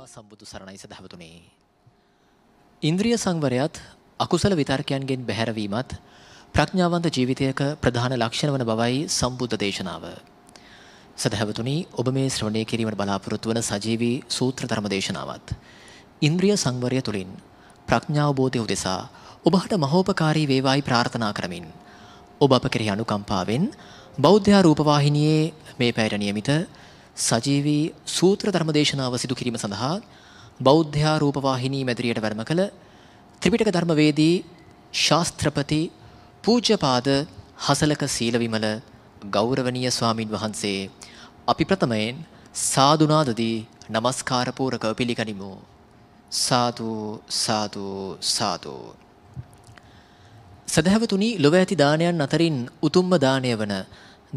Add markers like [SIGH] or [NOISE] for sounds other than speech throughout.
සම්මා සම්බුදු සරණයි සදහවතුනේ. ඉන්ද්‍රිය සංවරයත් අකුසල විතර්කයන්ගෙන් බැහැරවීමත් ප්‍රඥාවන්ත ජීවිතයක ප්‍රධාන ලක්ෂණ වන බවයි සම්බුද්ධ දේශනාව. සදහවතුනි ඔබ මේ ශ්‍රවණය කිරීමට බලාපොරොත්තු වන සජීවී සූත්‍ර ධර්ම දේශනාවත් ඉන්ද්‍රිය සංවරය තුලින් ප්‍රඥාවබෝධය උදෙසා ඔබට මහෝපකාරී වේවායි ප්‍රාර්ථනා කරමින් ඔබ අප කෙරෙහි අනුකම්පාවෙන් බෞද්ධ රූපවාහිනියේ මේ පැයට නියමිත සජීවී සූත්‍ර ධර්මදේශනාව සිදු කිරීම සඳහා බෞද්ධයා රූපවාහිනී මැදිරියට වැඩම කළ ත්‍රිපිටක ධර්මවේදී ශාස්ත්‍රපති පූජ්‍යපාද හසලක සීලවිමල ගෞරවනීය ස්වාමින් වහන්සේ අපි ප්‍රථමයෙන් සාදුනාදදී নমස්කාර පූරකව පිළිගනිමු සාදු සාදු සාදු සදහවතුනි ලොව ඇති දානයන් අතරින් උතුම්ම දාණය වන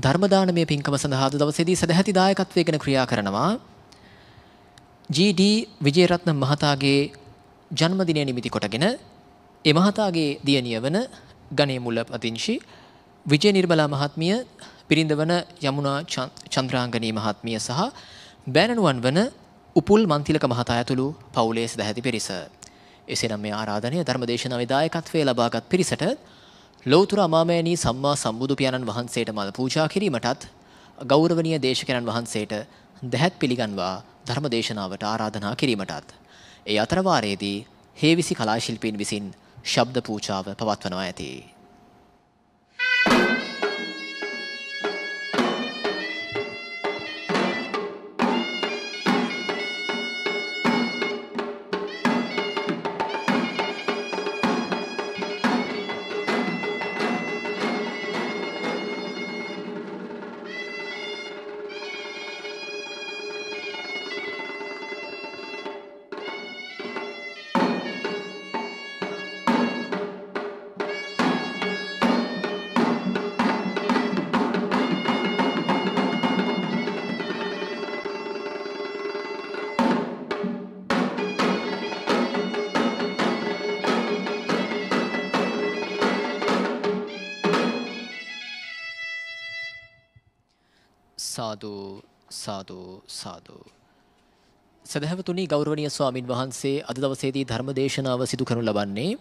ධර්මදානමය පින්කම සඳහාද දවසේදී සදැහැති දායකත්වය ගැන ක්‍රියා කරනවා. GD විජේරත්න මහතාගේ ජන්මදිනය නිමිති කොටගෙන ඒ මහතාගේ දියණිය වන ගණේමුල පදිංචි විජය නිර්මලා මහත්මිය පිරිඳවන යමුනා චන්ද්‍රාංගනී මහත්මිය සහ බෑනනුවන් වන උපුල් මන්තිලක මහතා ඇතුළු පවුලේ සදැහැති පිරිස. එසේනම් මේ ආරාධනය ධර්මදේශනා දායකත්වයේ ලබාගත් පිරිසට ලෞතර අමාමෑණී සම්මා සම්බුදු පියාණන් වහන්සේට මල් පූජා කිරීමටත් ගෞරවනීය දේශකයන්න් වහන්සේට දැහැත් පිළිගන්වා ධර්ම දේශනාවට ආරාධනා කිරීමටත් ඒ අතර වාරයේදී හේවිසි කලාශිල්පීන් විසින් ශබ්ද පූජාව පවත්වනවා ඇතී සාදු සාදු සාදු සදහැවතුනි ගෞරවනීය ස්වාමින් වහන්සේ අද දවසේදී ධර්ම දේශනාව සිදු කරනු ලබන්නේ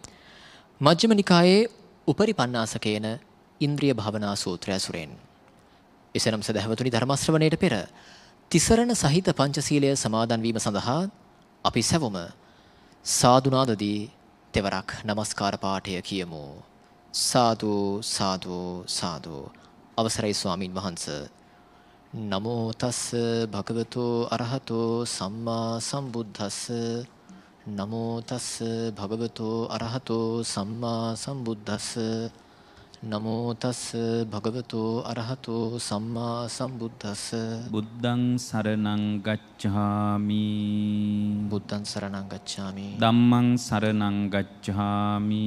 මජ්ක්‍ධිම නිකායේ උපරිපන්නාසකේන ඉන්ද්‍රිය භවනා සූත්‍රය සුරෙන්. එසේනම් සදහැවතුනි ධර්ම ශ්‍රවණයට පෙර තිසරණ සහිත පංචශීලය සමාදන් වීම සඳහා අපි සැවොම සාදුනාදදී තෙවරක් নমස්කාර පාඨය කියමු. සාදු සාදු සාදු අවසරයි ස්වාමින් වහන්සේ නමෝ තස්ස භගවතු අරහතෝ සම්මා සම්බුද්දස්ස නමෝ තස්ස භගවතු අරහතෝ සම්මා සම්බුද්දස්ස නමෝ තස්ස භගවතු අරහතෝ සම්මා සම්බුද්දස්ස බුද්ධං සරණං ගච්ඡාමි බුද්ධං සරණං ගච්ඡාමි ධම්මං සරණං ගච්ඡාමි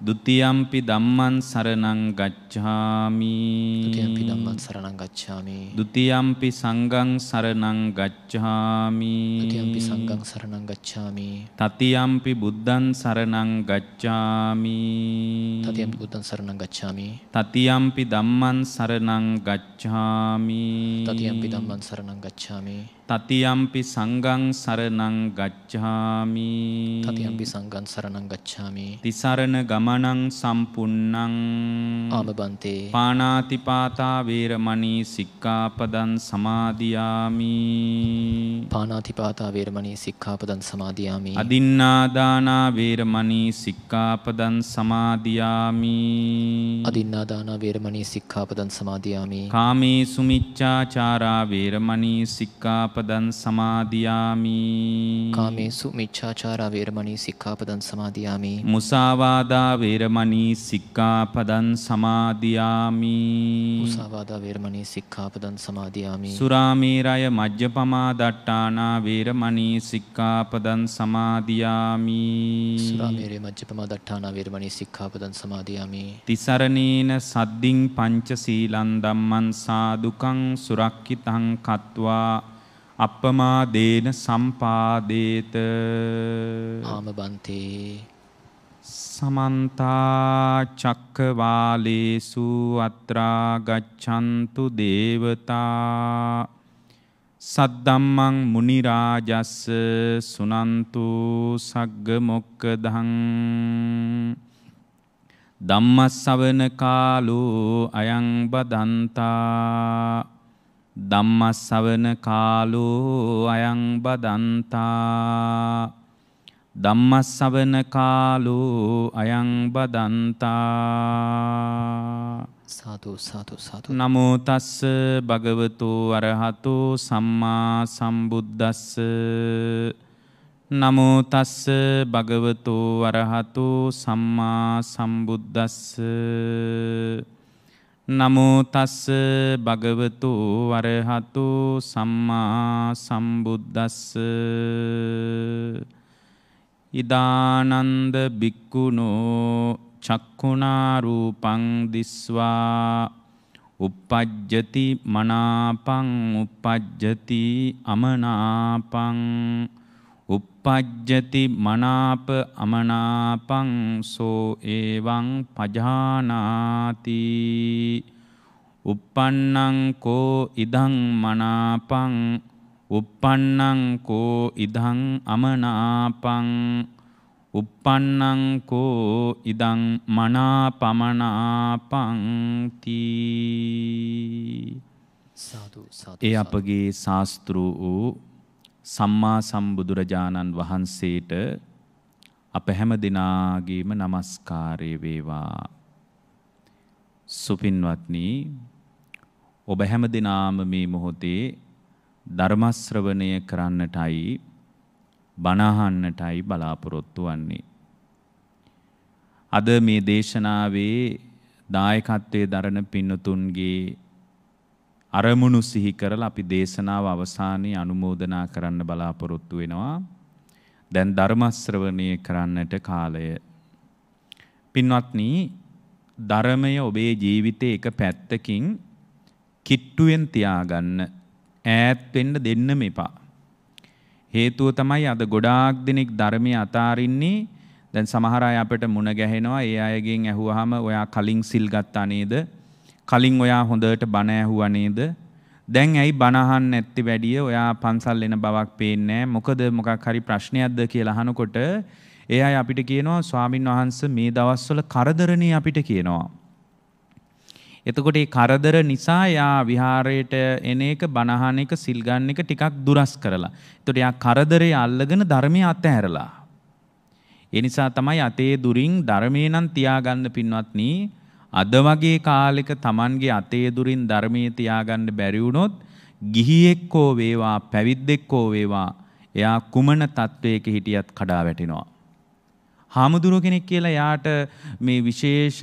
දුතියම්පි ධම්මන් සරණං ගච්ඡාමි දුතියම්පි ධම්මන් සරණං ගච්ඡාමි දුතියම්පි සංඝං සරණං ගච්ඡාමි දුතියම්පි සංඝං සරණං ගච්ඡාමි තතියම්පි බුද්ධං සරණං ගච්ඡාමි තතියම්පි බුද්ධං සරණං ගච්ඡාමි තතියම්පි ධම්මන් සරණං ගච්ඡාමි තතියම්පි ධම්මන් සරණං ගච්ඡාමි තතියම්පි සංගං සරණං ගච්ඡාමි තතියම්පි සංගං සරණං ගච්ඡාමි තිසරණ ගමනං සම්පුන්නං ආමබන්තේ පාණාතිපාතා වේරමණී සික්ඛාපදං සමාදියාමි පාණාතිපාතා වේරමණී සික්ඛාපදං සමාදියාමි අදින්නාදානා වේරමණී සික්ඛාපදං සමාදියාමි අදින්නාදානා වේරමණී සික්ඛාපදං සමාදියාමි කාමේසු මිච්ඡාචාරා වේරමණී සික්ඛාපදං සික්ඛාපදං සමාදියාමි කාමේසු මිච්ඡාචාරා වේරමණී සික්ඛාපදං සමාදියාමි මුසාවාදා වේරමණී සික්ඛාපදං සමාදියාමි මුසාවාදා වේරමණී සික්ඛාපදං සමාදියාමි සුරාමේරය මජ්ජපමා දට්ඨානා වේරමණී සික්ඛාපදං සමාදියාමි සුරාමේරය මජ්ජපමා දට්ඨානා වේරමණී සික්ඛාපදං සමාදියාමි තිසරණේන සද්දින් පංච සීලං ධම්මං සාදුකං සුරක්ඛිතං කତ୍වා අප්පමාදේන සම්පාදේත ආම බන්තේ සමන්තා චක්කවාලේසු අත්‍රා ගච්ඡන්තු දේවතා සද්දම්මං මුනි රාජස්ස සුනන්තු සග්ග මොක්කදහං ධම්මස්සවන කාලෝ අයං බදන්තා ධම්මස්සවන කාලෝ අයං බදන්තා ධම්මස්සවන කාලෝ අයං බදන්තා සාතු සාතු සාතු නමෝ තස්ස භගවතු අරහතෝ සම්මා සම්බුද්දස්ස නමෝ තස්ස භගවතු අරහතෝ සම්මා සම්බුද්දස්ස නමුතස්ස භගවතු වරහතු සම්මා සම්බුද්දස්ස ඉදානන්ද බික්කුණෝ චක්කුණාරූපං දිස්වා uppajjati මනාපං uppajjati අමනාපං uppajjati මනාප අමනාපං සෝ එවං පජානාති uppannang ko idang manapang uppannang ko idang amanapang uppannang ko idang මනාපමනාපං තී ඒ අපගේ ශාස්ත්‍රු වූ සම්මා සම්බුදුරජාණන් වහන්සේට අප හැම දෙනාගේම নমස්කාරය වේවා. සුපින්වත්නි ඔබ හැම දිනාම මේ මොහොතේ ධර්ම ශ්‍රවණය කරන්නටයි බණ අහන්නටයි බලාපොරොත්තු වෙන්නේ. අද මේ දේශනාවේ දායකත්වයේ දරණ පින්නතුන්ගේ අරමුණු සිහි කරලා අපි දේශනාව අවසානයේ අනුමෝදනා කරන්න බලාපොරොත්තු වෙනවා. දැන් ධර්ම ශ්‍රවණය කරන්නට කාලය. පින්වත්නි, ධර්මය ඔබේ ජීවිතයේ එක පැත්තකින් කිට්ටුවෙන් තියාගන්න ඈත් වෙන්න දෙන්න මෙපා. හේතුව තමයි අද ගොඩාක් දෙනෙක් ධර්මයේ අතාරින්නේ දැන් සමහර අය අපිට මුණ ගැහෙනවා ඒ අයගෙන් ඇහුවහම ඔයා කලින් සිල් ගත්තා නේද? කලින් ඔයා හොඳට බණ ඇහුවා නේද? දැන් ඇයි බණ අහන්න නැත්තේ වැඩිය? ඔයා පන්සල් එන බවක් පේන්නේ මොකද මොකක් හරි ප්‍රශ්නයක්ද කියලා අහනකොට ඒ අය අපිට කියනවා ස්වාමින් වහන්සේ මේ දවස්වල කරදරණේ අපිට කියනවා. එතකොට මේ කරදර නිසා යා විහාරයට එන එක බණහන එක සිල් ගන්න එක ටිකක් දුරස් කරලා. එතකොට යා කරදරේ අල්ලගෙන ධර්මයේ අතහැරලා. ඒ නිසා තමයි අතේ දුරින් ධර්මේ නම් තියාගන්න පින්වත්නි අද වගේ කාලෙක Tamanගේ අතේ දුරින් ධර්මයේ තියාගන්න බැරි වුණොත් ගිහියෙක් හෝ වේවා පැවිද්දෙක් හෝ වේවා එයා කුමන තත්වයක හිටියත් කඩා වැටෙනවා. හාමුදුරුව කෙනෙක් කියලා යාට මේ විශේෂ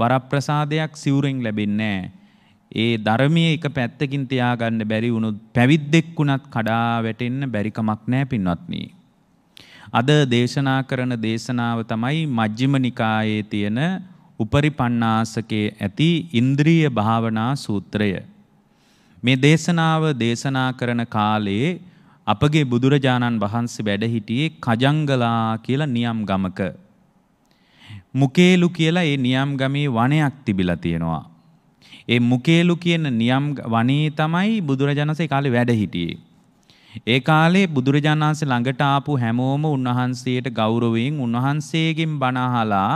වරප්‍රසාදයක් සිවුරෙන් ලැබෙන්නේ ඒ ධර්මයේ එක පැත්තකින් තියාගන්න බැරි වුණොත් පැවිද්දෙක් වුණත් කඩා වැටෙන්න බැරි කමක් නැහැ පින්වත්නි. අද දේශනා කරන දේශනාව තමයි මජ්ක්‍ධිම නිකායේ තියෙන උපරිපණ්ණාසකේ ඇති ඉන්ද්‍රිය භාවනා සූත්‍රය. මේ දේශනාව දේශනා කරන කාලයේ අපගේ බුදුරජාණන් වහන්සේ වැඩ හිටියේ කජංගලා කියලා නියම් ගමක. මුකේලු කියලා ඒ නියම් ගමේ වනයක් තිබිලා තියෙනවා. ඒ මුකේලු කියන නියම් වනේ තමයි බුදුරජාණන්සේ කාලේ වැඩ හිටියේ. ඒ කාලේ බුදුරජාණන් වහන්සේ ළඟට ආපු හැමෝම උන්වහන්සේට ගෞරවයෙන් උන්වහන්සේගෙන් බණ අහලා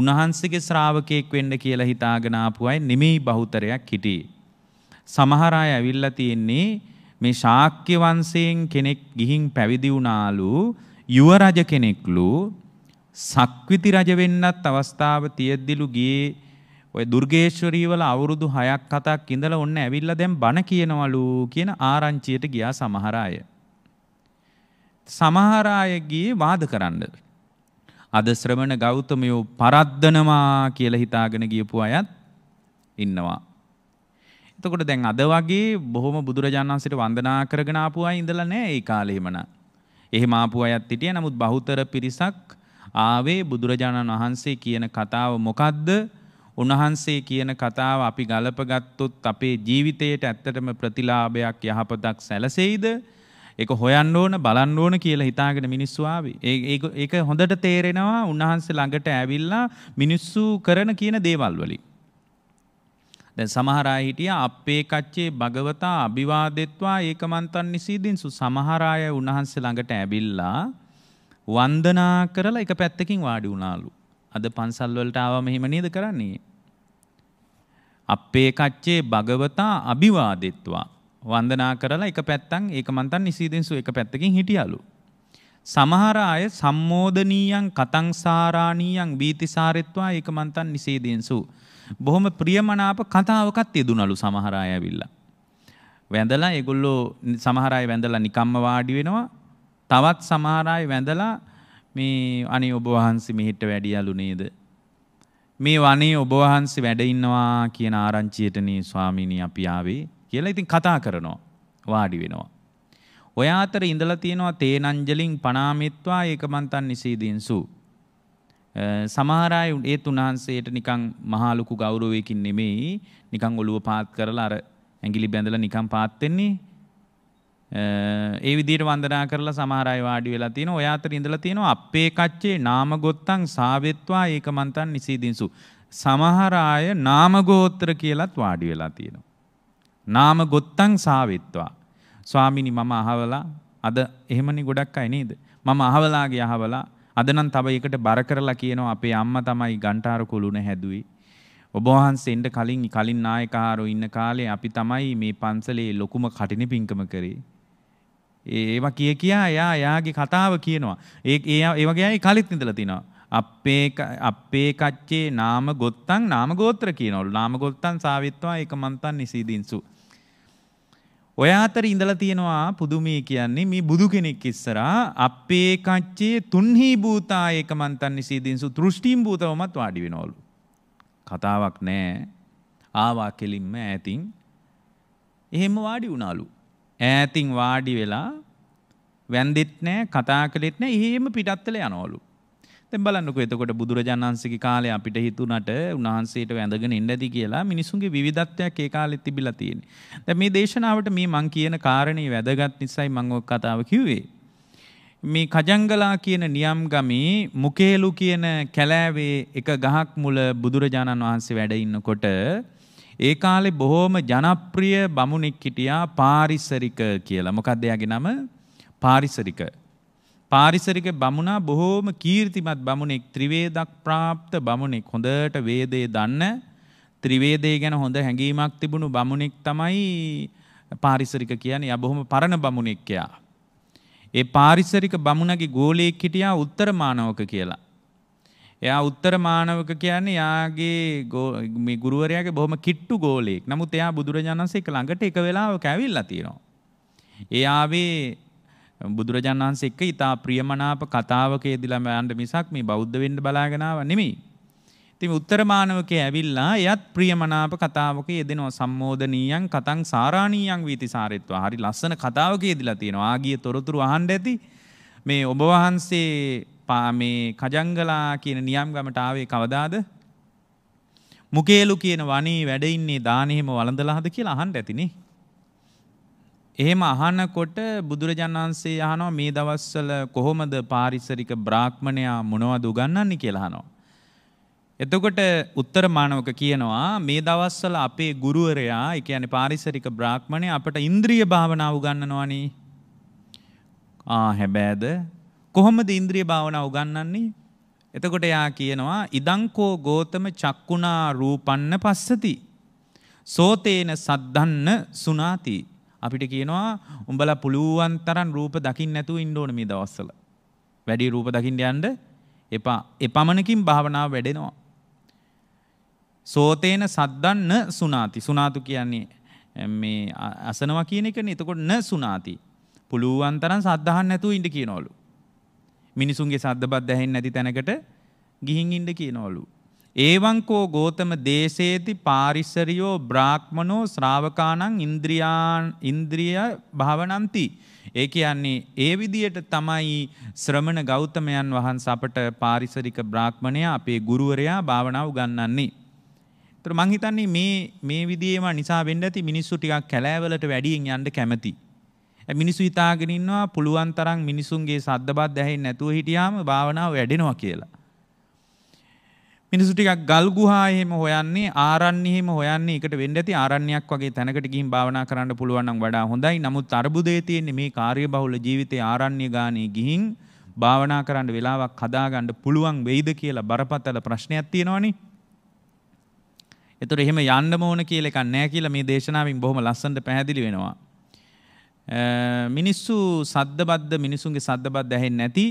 උන්වහන්සේගේ ශ්‍රාවකයෙක් වෙන්න කියලා හිතාගෙන ආපු අය නෙමෙයි බහුතරයක් හිටියේ. සමහර අය ඇවිල්ලා තියෙන්නේ මේ ශාක්‍ය වංශයෙන් කෙනෙක් ගිහින් පැවිදි වුණාලු යුව රජ කෙනෙක්ලු සක්විති රජ වෙන්නත් අවස්ථාව තියෙද්දිලු ගියේ ඔය දුර්ගේශ්වරී වල අවුරුදු 6ක් 7ක් ඉඳලා ඔන්න ඇවිල්ලා දැන් බණ කියනවලු කියන ආරංචියට ගියා සමහර අය. සමහර අය ගියේ වාද කරන්න. අද ශ්‍රමණ ගෞතමයෝ පරද්දනවා කියලා හිතාගෙන ගියපු අයත් ඉන්නවා. එතකොට දැන් අද වගේ බොහොම බුදුරජාණන් වහන්සේට වන්දනා කරගෙන ආපු අය ඉඳලා නැහැ ඒ කාලේ එමනා. එහෙම ආපු අයත් හිටියා. නමුත් බහුතර පිරිසක් ආවේ බුදුරජාණන් වහන්සේ කියන කතාව මොකද්ද? උන්වහන්සේ කියන කතාව අපි ගලපගත්තොත් අපේ ජීවිතයට ඇත්තටම ප්‍රතිලාභයක් යහපතක් සැලසෙයිද? ඒක හොයන්න ඕන බලන්න ඕන කියලා හිතාගෙන මිනිස්සු ආවේ. ඒක ඒක හොඳට තේරෙනවා උන්වහන්සේ ළඟට ඇවිල්ලා මිනිස්සු කරන කියන දේවල් වලින්. දැන් සමහර අය හිටියා අපේ කච්චේ භගවතා අභිවාදෙත්වා ඒකමන්තන් නිසීදින්සු සමහර අය උන්වහන්සේ ළඟට ඇවිල්ලා වන්දනා කරලා එක පැත්තකින් වාඩි වුණාලු. අද පන්සල් වලට ආවම එහෙම නේද කරන්නේ? අපේ කච්චේ භගවතා අභිවාදෙත්වා වන්දනා කරලා එක පැත්තන් ඒක මන්තන් නිසීදෙන්සු එක පැත්තකින් හිටියලු. සමහර අය සම්මෝධනීයන් කතංසාරාණීයන් බීතිසාරෙත්වා ඒක මන්තන් නිසීදෙන්සු. බොහොම ප්‍රියමනාප කතාවකත් යෙදුනලු සමහර අය ඇවිල්ලා. වැඳලා ඒගොල්ලෝ සමහර අය වැඳලා නිකම්ම වාඩි වෙනවා. තවත් සමහර අය වැඳලා මේ අනේ ඔබ වහන්සේ මෙහෙට වැඩියලු නේද මේ වනේ ඔබ වහන්සේ වැඩ ඉන්නවා කියන ආරංචියටනේ ස්වාමීනි අපි ආවේ කියලා ඉතින් කතා කරනවා. වාඩි වෙනවා. ඔය අතර ඉඳලා තියෙනවා තේනංජලින් පනාමිත්වා ඒකමන්තන් නිසීදීන්සු. සමහර අය ඒත් උන්වහන්සේට නිකන් මහා ලොකු ගෞරවයකින් නෙමෙයි නිකන් ඔළුව පාත් කරලා අර ඇඟිලි බැඳලා නිකන් පාත් වෙන්නේ ඒ විදිහට වන්දනා කරලා සමහර අය වාඩි වෙලා තිනවා. ඔය අතර ඉඳලා තිනවා අපේ කච්චේ නාම ගොත්තං සාවෙත්වා ඒකමන්තං නිසීදින්සු. සමහර අය නාම ගෝත්‍ර කියලත් වාඩි වෙලා තියෙනවා. නාම ගොත්තං සාවෙත්වා. ස්වාමිනි මම අහවලා අද එහෙමනේ ගොඩක් අය නේද? මම අහවලාගේ අහවලා අද නම් තව එකට බර කරලා කියනවා අපේ අම්මා තමයි ගන්ටාර කුළුණ හැදුවේ. ඔබ වහන්සේ එන්න කලින් කලින් නායකහාරෝ ඉන්න කාලේ අපි තමයි මේ පන්සලේ ලොකුම කටින පිංකම කරේ. ඒව කිය කියා එයා එයාගේ කතාව කියනවා. ඒ ඒ වගේ අය කලිත් ඉඳලා තිනවා. අපේ අපේ කච්චේ නාම ගොත්තන් නාම ගෝත්‍ර කියනවලු. නාම ගොත්තන් සාවිත්වා ඒකමන්තන් නිසීදින්සු. ඔය අතර ඉඳලා තියෙනවා පුදුමී කියන්නේ මේ බුදු කෙනෙක් ඉස්සරහා අපේ කච්චේ තුන්හි භූතා ඒකමන්තන් නිසීදින්සු දෘෂ්ටිම් භූතවමත් වාඩි වෙනවලු. කතාවක් නෑ. ආවා කෙලින්ම ඈතින් එහෙම වාඩි වුණාලු. ඈතින් වාඩි වෙලා වැන්දිත් නෑ කතා කළෙත් නෑ එහෙම පිටත්තල යනවලු. දැන් බලන්නකෝ එතකොට බුදුරජාණන් වහන්සේගේ කාලේ අපිට හිතුණට උන්වහන්සේට වැඳගෙන ඉන්න ඇති කියලා මිනිසුන්ගේ විවිධත්වයක් ඒ කාලෙත් තිබිලා තියෙන්නේ. දැන් මේ දේශනාවට මේ මං කියන කාරණේ වැදගත් නිසායි මම ඔය කතාව කිව්වේ. මේ කජංගලා කියන නියම් ගමේ මුකේලු කියන කැලෑවේ එක ගහක් මුල බුදුරජාණන් වහන්සේ වැඩ ඉන්නකොට ඒ කාලේ බොහොම ජනප්‍රිය බමුණෙක් හිටියා පාරිසරික කියලා. මොකක්ද එයාගේ නම? පාරිසරික. පාරිසරික බමුණා බොහෝම කීර්තිමත් බමුණෙක් ත්‍රිවේදක් ප්‍රාප්ත බමුණෙක් හොඳට වේදේ දන්න ත්‍රිවේදේ ගැන හොඳ හැඟීමක් තිබුණු බමුණෙක් තමයි පාරිසරික කියන්නේ. යා බොහොම පරණ බමුණෙක් ඒ පාරිසරික බමුණගේ ගෝලයෙක් හිටියා උත්තර මානවක කියලා. එයා උත්තර මානවක කියන්නේ යාගේ මේ ගුරුවරයාගේ බොහොම කිට්ටු ගෝලයෙක්. නමුත් එයා බුදුරජාණන්සේ එක ළඟට එක වෙලාවක ඇවිල්ලා තියෙනවා. එයාවේ බුදුරජාණන් වහන්සේ එක්ක ඊටා ප්‍රියමනාප කතාවක යෙදিলা මෑන්ඩ මිසක් මේ බෞද්ධ වෙන්න බලාගෙන ආව නෙමෙයි. ඉතින් උත්තර මානවකේ ඇවිල්ලා එයත් ප්‍රියමනාප කතාවක යෙදෙනවා සම්මෝධනීයන් කතං සාරාණීයන් වීතිසාරෙත්වා. හරි ලස්සන කතාවක යෙදিলা තියෙනවා. ආගිය තොරතුරු අහන්න ඇති. මේ ඔබ වහන්සේ මේ කජංගලා කියන නියම්ගමට ආවේ කවදාද? මුකේලු කියන වණී වැඩ ඉන්නේ දාන එහෙම වළඳලාද කියලා අහන්න ඇතිනේ. එහෙම අහනකොට බුදුරජාණන් වහන්සේ අහනවා මේ දවස්වල කොහොමද පාරිසරික බ්‍රාහ්මණයා මොනවද උගන්වන්නේ කියලා අහනවා. එතකොට උත්තර මානවක කියනවා මේ දවස්වල අපේ ගුරුවරයා, ඒ කියන්නේ පාරිසරික බ්‍රාහ්මණයා අපට ඉන්ද්‍රිය භාවනාව උගන්වනවානේ. ආ හැබැයිද කොහොමද ඉන්ද්‍රිය භාවනා උගන්වන්නේ? එතකොට එයා කියනවා ඉදංකෝ ගෝතම චක්කුණා රූපන්න පස්සති. සෝතේන සද්ධන්න සුනාති. අපිට කියනවා උඹලා පුළුවන් තරම් රූප දකින්න නැතුව ඉන්න ඕන මේ දවස්වල. වැඩි රූප දකින්න යන්න එපා. එපමණකින් භාවනාව වැඩෙනවා. සෝතේන සද්දන්න සුනාති. සුනාතු කියන්නේ මේ අසනවා කියන එකනේ. එතකොට න සුනාති. පුළුවන් තරම් සද්ධාහන් නැතුව ඉන්න කියනවලු. මිනිසුන්ගේ සද්ධබත් දැහෙන් නැති තැනකට ගිහින් ඉන්ඩ කියනවලු. ඒවංකෝ ගෝතම දේශේති පාරිසරියෝ බ්‍රාක්්මනෝ ශ්‍රාවකානං ඉන්ද්‍රියාන් ඉන්ද්‍රිය භාවනන්ති. ඒ කියන්නේ ඒ විදියට තමයි ශ්‍රමණ ගෞතමයන් වහන්ස අපට පාරිසරික බ්‍රාක්්මණය අපේ ගුරුවරයා භාවනාව ගන්නන්නේ. තර මංහිතන්නේ මේ විදිේම නිසා වෙන්න ඇති මිනිස්සු ටිකක් කැලෑවලට වැඩියෙන් යන්ඩ කැමති. මිනිසු හිතාගෙන ඉන්නවා පුළුවන් තරම් මිනිසුන්ගේ සද්දබත් ඇහෙන්නේ නැතුව හිටියාම භාවනාව වැඩෙනවා කියලා. මිනිසු ටිකක් ගල්ගුහා එහෙම හොයන්නේ ආරණ්‍ය එහෙම හොයන්නේ එකට වෙන්න ඇති ආරණ්‍යයක් වගේ තැනකට ගිහින් භාවනා කරන්න පුළුවන් නම් වඩා හොඳයි. නමුත් අර්බුදයේ තියෙන්නේ මේ කාර්යබහුල ජීවිතේ ආරණ්‍ය ගානේ ගිහින් භාවනා කරන්න වෙලාවක් හදාගන්න පුළුවන් වෙයිද කියලා බරපතල ප්‍රශ්නයක් තියෙනවනේ. ඒතර එහෙම යන්න ඕන කියලා එකක් නැහැ කියලා මේ දේශනාවෙන් බොහොම ලස්සනට පැහැදිලි වෙනවා. Eh, මිනිස්සු සද්ධබද්ධ මිනිසුන්ගේ සද්ධබත් දැහෙන් නැති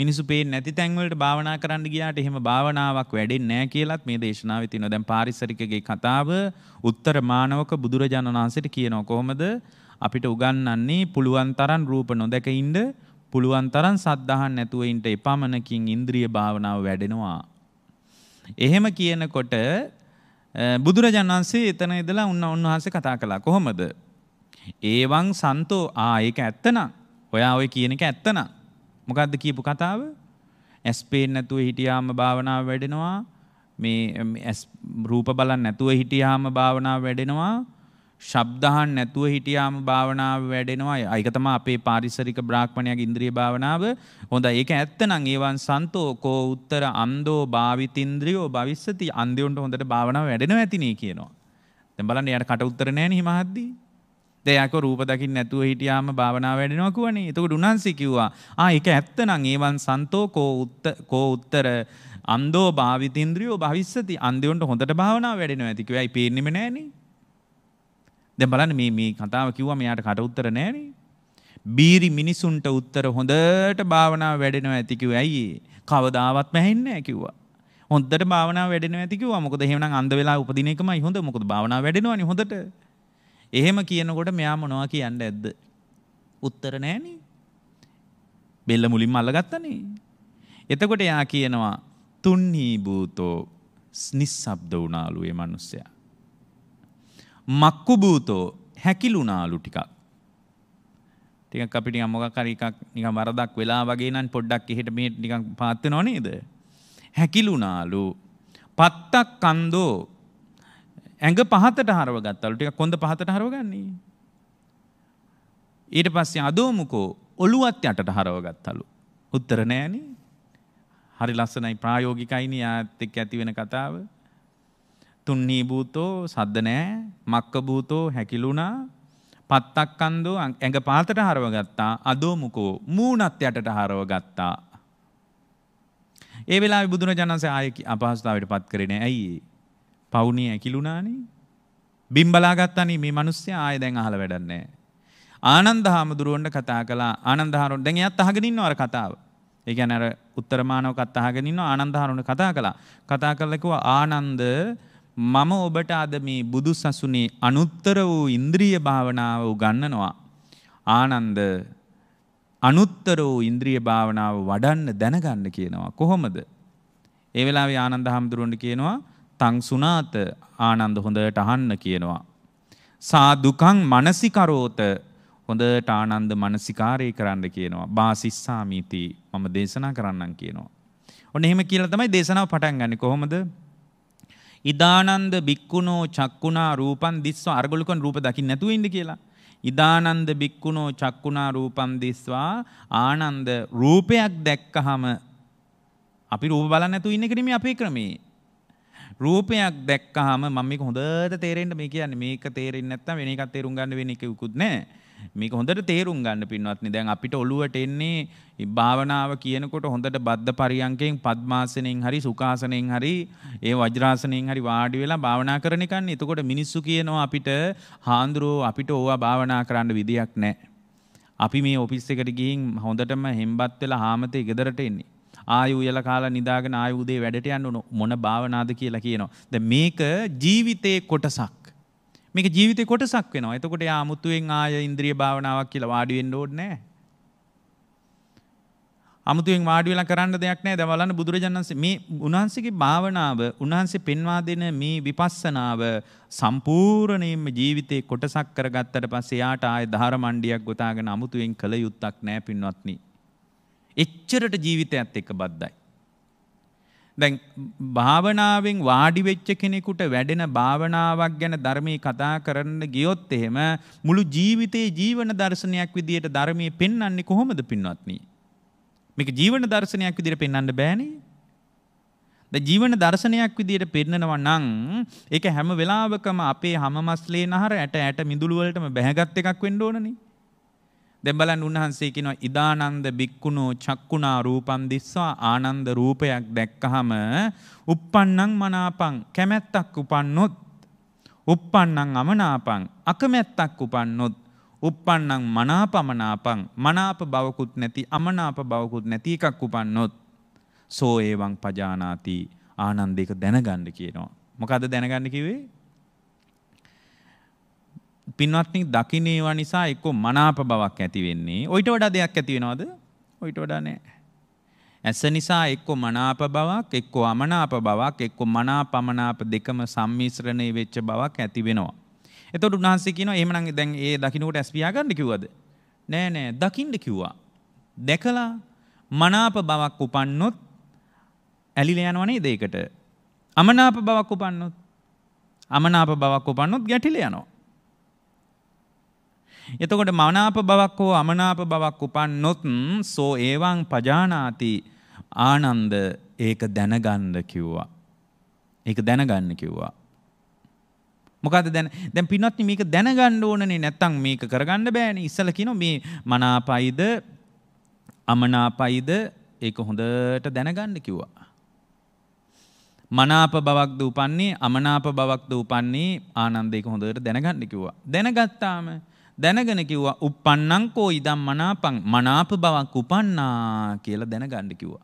මිනිසු පේ නැති තැන්වලට භාවනා කරන්න ගියාට එහෙම භාවනාවක් වැඩෙන් නෑ කියලත් මේ දේශනාව තින දැන් පාරිසරිකගේ කතාව උත්තර මානවක බුදුරජාණන් වහන්සට කියනෝ කොහොමද අපිට උගන්නන්නේ පුළුවන් තරන් රූප නොදැක ඉන්ඩ පුළුවන් තරන් සද්ධහන් නැතුවයින්ට එපමණකින් ඉන්ද්‍රිය භාවනාව වැඩෙනවා. එහෙම කියනකොට eh, බුදුරජාණන්සේ එතන ඉදලා උන්න උන්වහන්සේ කතා කලා කොහොමද ඒවන් සන්තෝ ආ ඒක ඇත්තනම් ඔයා ඔය කියන එක ඇත්තනම් මොකද්ද කියපු කතාව? ඇස් පේන්නේ නැතුව හිටියාම භාවනාව වැඩෙනවා. මේ ඇස් රූප බලන්නේ නැතුව හිටියාම භාවනාව වැඩෙනවා. ශබ්ද අහන්න නැතුව හිටියාම භාවනාව වැඩෙනවා. ඒක තමයි අපේ පාරිසරික බ්‍රාහ්මණයාගේ ඉන්ද්‍රිය භාවනාව. හොඳයි ඒක ඇත්තනම් ඒවන් සන්තෝ කෝ උත්තර අන්දෝ භාවිතින්ද්‍රියෝ භවිස්සති අන්දයන්ට හොඳට භාවනාව වැඩෙනවා ඇතිනේ කියනවා. දැන් බලන්න යාට කට උත්තර නැහැ නේ හිමහද්දී. දෙයක රූප දකින්න නැතුව හිටියාම භාවනාව වැඩෙනවා කියන්නේ. එතකොට උන්වහන්සේ කිව්වා, "ආ ඒක ඇත්තනම් ඒවන් සන්තෝ කෝ උත්ත කෝ උත්තර අන්දෝ භාවිතින්ද්‍රියෝ භවිස්සති." අන්දයන්ට හොඳට භාවනාව වැඩෙනවා ඇති කිව්වා. "අයි පේන්නෙම නෑනේ." දැන් බලන්න මේ මේ කතාව කිව්වා මෙයාට කට උත්තර නෑනේ. බීරි මිනිසුන්ට උත්තර හොඳට භාවනාව වැඩෙනවා ඇති කිව්වා. "ඇයි? කවදාවත් මැහෙන්නේ නෑ" කිව්වා. හොඳට භාවනාව වැඩෙනවා ඇති කිව්වා. මොකද එහෙමනම් අන්ද වෙලා උපදින එකමයි හොඳ. මොකද භාවනාව වැඩෙනවනේ හොඳට. එහෙම කියනකොට මෙයා මොනවා කියන්න ඇද්ද. උත්තර නෑනේ. බෙල්ල මුලින්ම අල්ලගත්තනේ. එතකොට එයා කියනවා තුන්හි භූතෝ නිස්සබ්ද වුණාලු ඒ මිනිස්සයා. මක්කු භූතෝ හැකිලුණාලු ටිකක්. ටිකක් අපි ටිකක් මොකක් හරි එකක් නිකන් වරදක් වෙලා වගේ නම් පොඩ්ඩක් එහෙට මෙහෙට නිකන් පාත් වෙනව නේද? හැකිලුණාලු. පත්තක් කන්දෝ ඇඟ පහතට හරව ගත්තලු ටික කොඳ පහතට හරව ගන්නේ. ඊට පස්සේ අදෝමුකෝ ඔළුවත් යටට හරව ගත්තලු. උත්තර නෑනේ. හරි ලස්සනයි ප්‍රායෝගිකයිනි යාත් එක්ක ඇති වෙන කතාව. තුන්නී භූතෝ සද්ද නෑ, මක්ක භූතෝ හැකිලුණා, පත්තක්කන්දෝ ඇඟ පාතට හරව ගත්තා අදෝමුකෝ මූණත් යටට හරව ගත්තා. ඒ වෙලාවේ බුදුරජාණන්සේ ආයේ අපහසුතාවයට පත් කරේ නෑ. ඇයි ඒ? පවුනේ ඇකිලුණානේ බිම් බලාගත්තනේ මේ මිනිස්සයා ආයෙ දැන් අහලා වැඩක් නැහැ. ආනන්ද හාමුදුරුවන්ට කතා කළා ආනන්ද හාමුදුරුවෝ දැන් එයාත් අහගෙන ඉන්නවා අර කතාව. ඒ කියන්නේ අර උත්තරමානවකත් අහගෙන ඉන්නවා ආනන්ද හාමුදුරුවෝ කතා කළා. කතා කරලා කිව්වා ආනන්ද මම ඔබට අද මේ බුදු සසුනේ අනුත්තර වූ ඉන්ද්‍රිය භාවනාව උගන්වනවා. ආනන්ද අනුත්තර වූ ඉන්ද්‍රිය භාවනාව වඩන්න දැනගන්න කියනවා. කොහොමද? ඒ වෙලාවේ ආනන්ද හාමුදුරුවන්ට කියනවා සංසුනාත ආනන්ද හොඳට අහන්න කියනවා. සාදුකං මනසිකරෝත හොඳට ආනන්ද මනසිකාරය කරන්න කියනවා. බාසිස්සාමීති මම දේශනා කරන්නම් කියනවා. ඔන්න එහෙම කියලා තමයි දේශනාව පටන් ගන්න කොහොමද ඉදානන්ද බික්කුණෝ චක්කුණා රූපන් දිස්ව අර්ගලුකන් රූප දකින්න නැතුව ඉන්න කියලා. ඉදානන්ද බික්කුණෝ චක්කුණා රූපන් දිස්වා ආනන්ද රූපයක් දැක්කහම අපි රූප බලන්න නැතුව ඉන්න ක්‍රමයේ අපේ ක්‍රමයේ රූපයක් දැක්කහම මම මේක හොඳට තේරෙන්න මේ කියන්නේ මේක තේරෙන්නේ නැත්නම් වෙන එකක් තේරුම් ගන්න වෙන එකකුත් නැහැ මේක හොඳට තේරුම් ගන්න පින්වත්නි දැන් අපිට ඔළුවට එන්නේ භාවනාව කියනකොට හොඳට බද්ධ පරියන්කෙන් පද්මාසනෙන් හරි සුඛාසනෙන් හරි ඒ වජ්‍රාසනෙන් හරි වාඩි වෙලා භාවනා කරන එකන්නේ එතකොට මිනිස්සු කියනවා අපිට හාන්දුරෝ අපිට ඕවා භාවනා කරන්න විදියක් නැහැ අපි මේ ඔෆිස් එකට ගිහින් හොඳටම හෙම්බත් වෙලා හාමතේ ගෙදරට එන්නේ ආයු උයලා කාලා නිදාගෙන ආයු උදේ වැඩට යන්න මොන භාවනාද කියලා කියනවා. දැන් මේක ජීවිතේ කොටසක්. මේක ජීවිතේ කොටසක් වෙනවා. එතකොට යා අමුතුවෙන් ආය ඉන්ද්‍රිය භාවනාවක් කියලා වාඩි වෙන්න ඕනේ නැහැ. අමුතුවෙන් වාඩි වෙලා කරන්න දෙයක් නැහැ. දැන් බලන්න බුදුරජාණන්සේ මේ උන්වහන්සේගේ භාවනාව, උන්වහන්සේ පෙන්වා දෙන මේ විපස්සනාව සම්පූර්ණයෙන්ම ජීවිතේ කොටසක් කරගත්තට පස්සේ යාට ආයේ ධාරමණ්ඩියක් ගොතාගෙන අමුතුවෙන් කළ යුත්තක් නැහැ පින්වත්නි. එච්චරට ජීවිතයත් එක්ක බද්ධයි. දැන් භාවනාවෙන් වාඩි වෙච්ච කෙනෙකුට වැඩෙන භාවනාවක් ගැන ධර්මයේ කතා කරන්න ගියොත් එහෙම මුළු ජීවිතේ ජීවන දර්ශනයක් විදියට ධර්මයේ පෙන්වන්නේ කොහොමද පින්වත්නි? මේක ජීවන දර්ශනයක් විදියට පෙන්වන්න බෑනේ. ද ජීවන දර්ශනයක් විදියට පෙන්නනවා නම් ඒක හැම වෙලාවකම අපේ හැම මස්ලේ නහර ඇට ඇට මිදුළු වලටම බැහැගත් එකක් වෙන්න ඕනනේ. දෙබලන් උන්වහන්සේ කියනවා ඉදානන්ද බික්කුණෝ චක්කුණා රූපන් දිස්වා ආනන්ද රූපයක් දැක්කහම uppannang මනාපං කැමැත්තක් උපන්නොත් uppannang අමනාපං අකමැත්තක් උපන්නොත් uppannang මනාපමනාපං මනාප බවකුත් නැති අමනාප බවකුත් නැති එකක් උපන්නොත් සෝ එවං පජානාති ආනන්දේක දැනගන්න කියනවා මොකද දැනගන්න කිව්වේ පින්වත්නි දකින්නේවා නිසා එක්ක මනාප බවක් ඇති වෙන්නේ. ඔయిత වඩා දෙයක් ඇති වෙනවද? ඔయిత වඩා නෑ. ඇස නිසා එක්ක මනාප බවක් එක්ක අමනාප බවක් එක්ක මනාපමනාප දෙකම සම්මිශ්‍රණය වෙච්ච බවක් ඇති වෙනවා. එතකොට උන්වහන්සේ කියනවා එහෙමනම් දැන් ඒ දකින්නට ඇස් පියා ගන්න කිව්වද? නෑ නෑ දකින්න කිව්වා. දැකලා මනාප බවක් උපන්නොත් ඇලිලා යනවා නේද ඒකට. අමනාප බවක් උපන්නොත් අමනාප බවක් උපන්නොත් ගැටිලා යනවා. එතකොට මනාප බවක් හෝ අමනාප බවක් උපන්නොත් සෝ ඒවං පජානාති ආනන්ද ඒක දැනගන්න කිව්වා. ඒක දැනගන්න කිව්වා. මොකද දැන් දැන් පින්වත් මේක දැනගන්න ඕනනේ නැත්තම් මේක කරගන්න බෑනේ. ඉස්සල කියනවා මේ මනාපයිද අමනාපයිද ඒක හොඳට දැනගන්න කිව්වා. මනාප බවක්ද උපන්නේ අමනාප බවක්ද උපන්නේ ආනන්ද ඒක හොඳට දැනගන්න කිව්වා. දැනගත්තාම දැනගෙන කිව්වා uppannanko idam manapang මනාප බවක් උපන්නා කියලා දැනගන්න කිව්වා.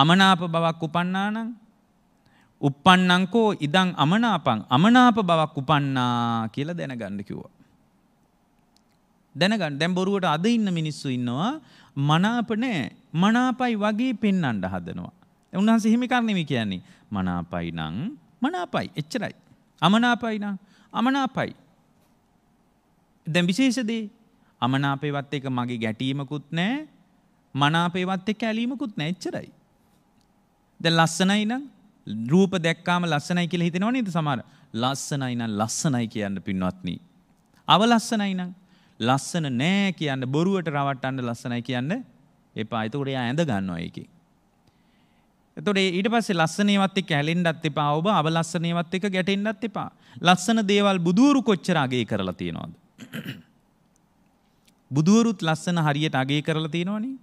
අමනාප බවක් උපන්නා නම් uppannanko idam amanapang අමනාප බවක් උපන්නා කියලා දැනගන්න කිව්වා. දැනගන්න දැන් බොරුවට අද ඉන්න මිනිස්සු ඉන්නවා මනාප නෑ මනාපයි වගේ පෙන්වන්න හදනවා. උන්වහන්සේ හිමිකරන්නේ මේ කියන්නේ මනාපයි නම් මනාපයි එච්චරයි. අමනාපයි නම් අමනාපයි දැන් විශේෂදේ අමනාපේවත් එක මගේ ගැටීමකුත් නෑ මනාපේවත් එක ඇලීමකුත් නෑ එච්චරයි. දැන් ලස්සනයි නම් රූප දැක්කාම ලස්සනයි කියලා හිතෙනව නේද සමහර? ලස්සනයි නම් ලස්සනයි කියන්න පින්වත්නි. අවලස්සනයි නම් ලස්සන නෑ කියන්න බොරුවට රවට්ටන්න ලස්සනයි කියන්න එපා. එතකොට එයා ඇඳ ගන්නවා ඒකේ. එතකොට ඊට පස්සේ ලස්සනේවත් එක්ක ඇලෙන්නත් එපා ඔබ අවලස්සනේවත් එක්ක ගැටෙන්නත් එපා. ලස්සන දේවල් බුදూరు කොච්චර අගේ කරලා තියනවද? [CLEARS THROAT] බුදුවරුත් ලස්සන හරියට අගේ කරලා තියෙනවනේ.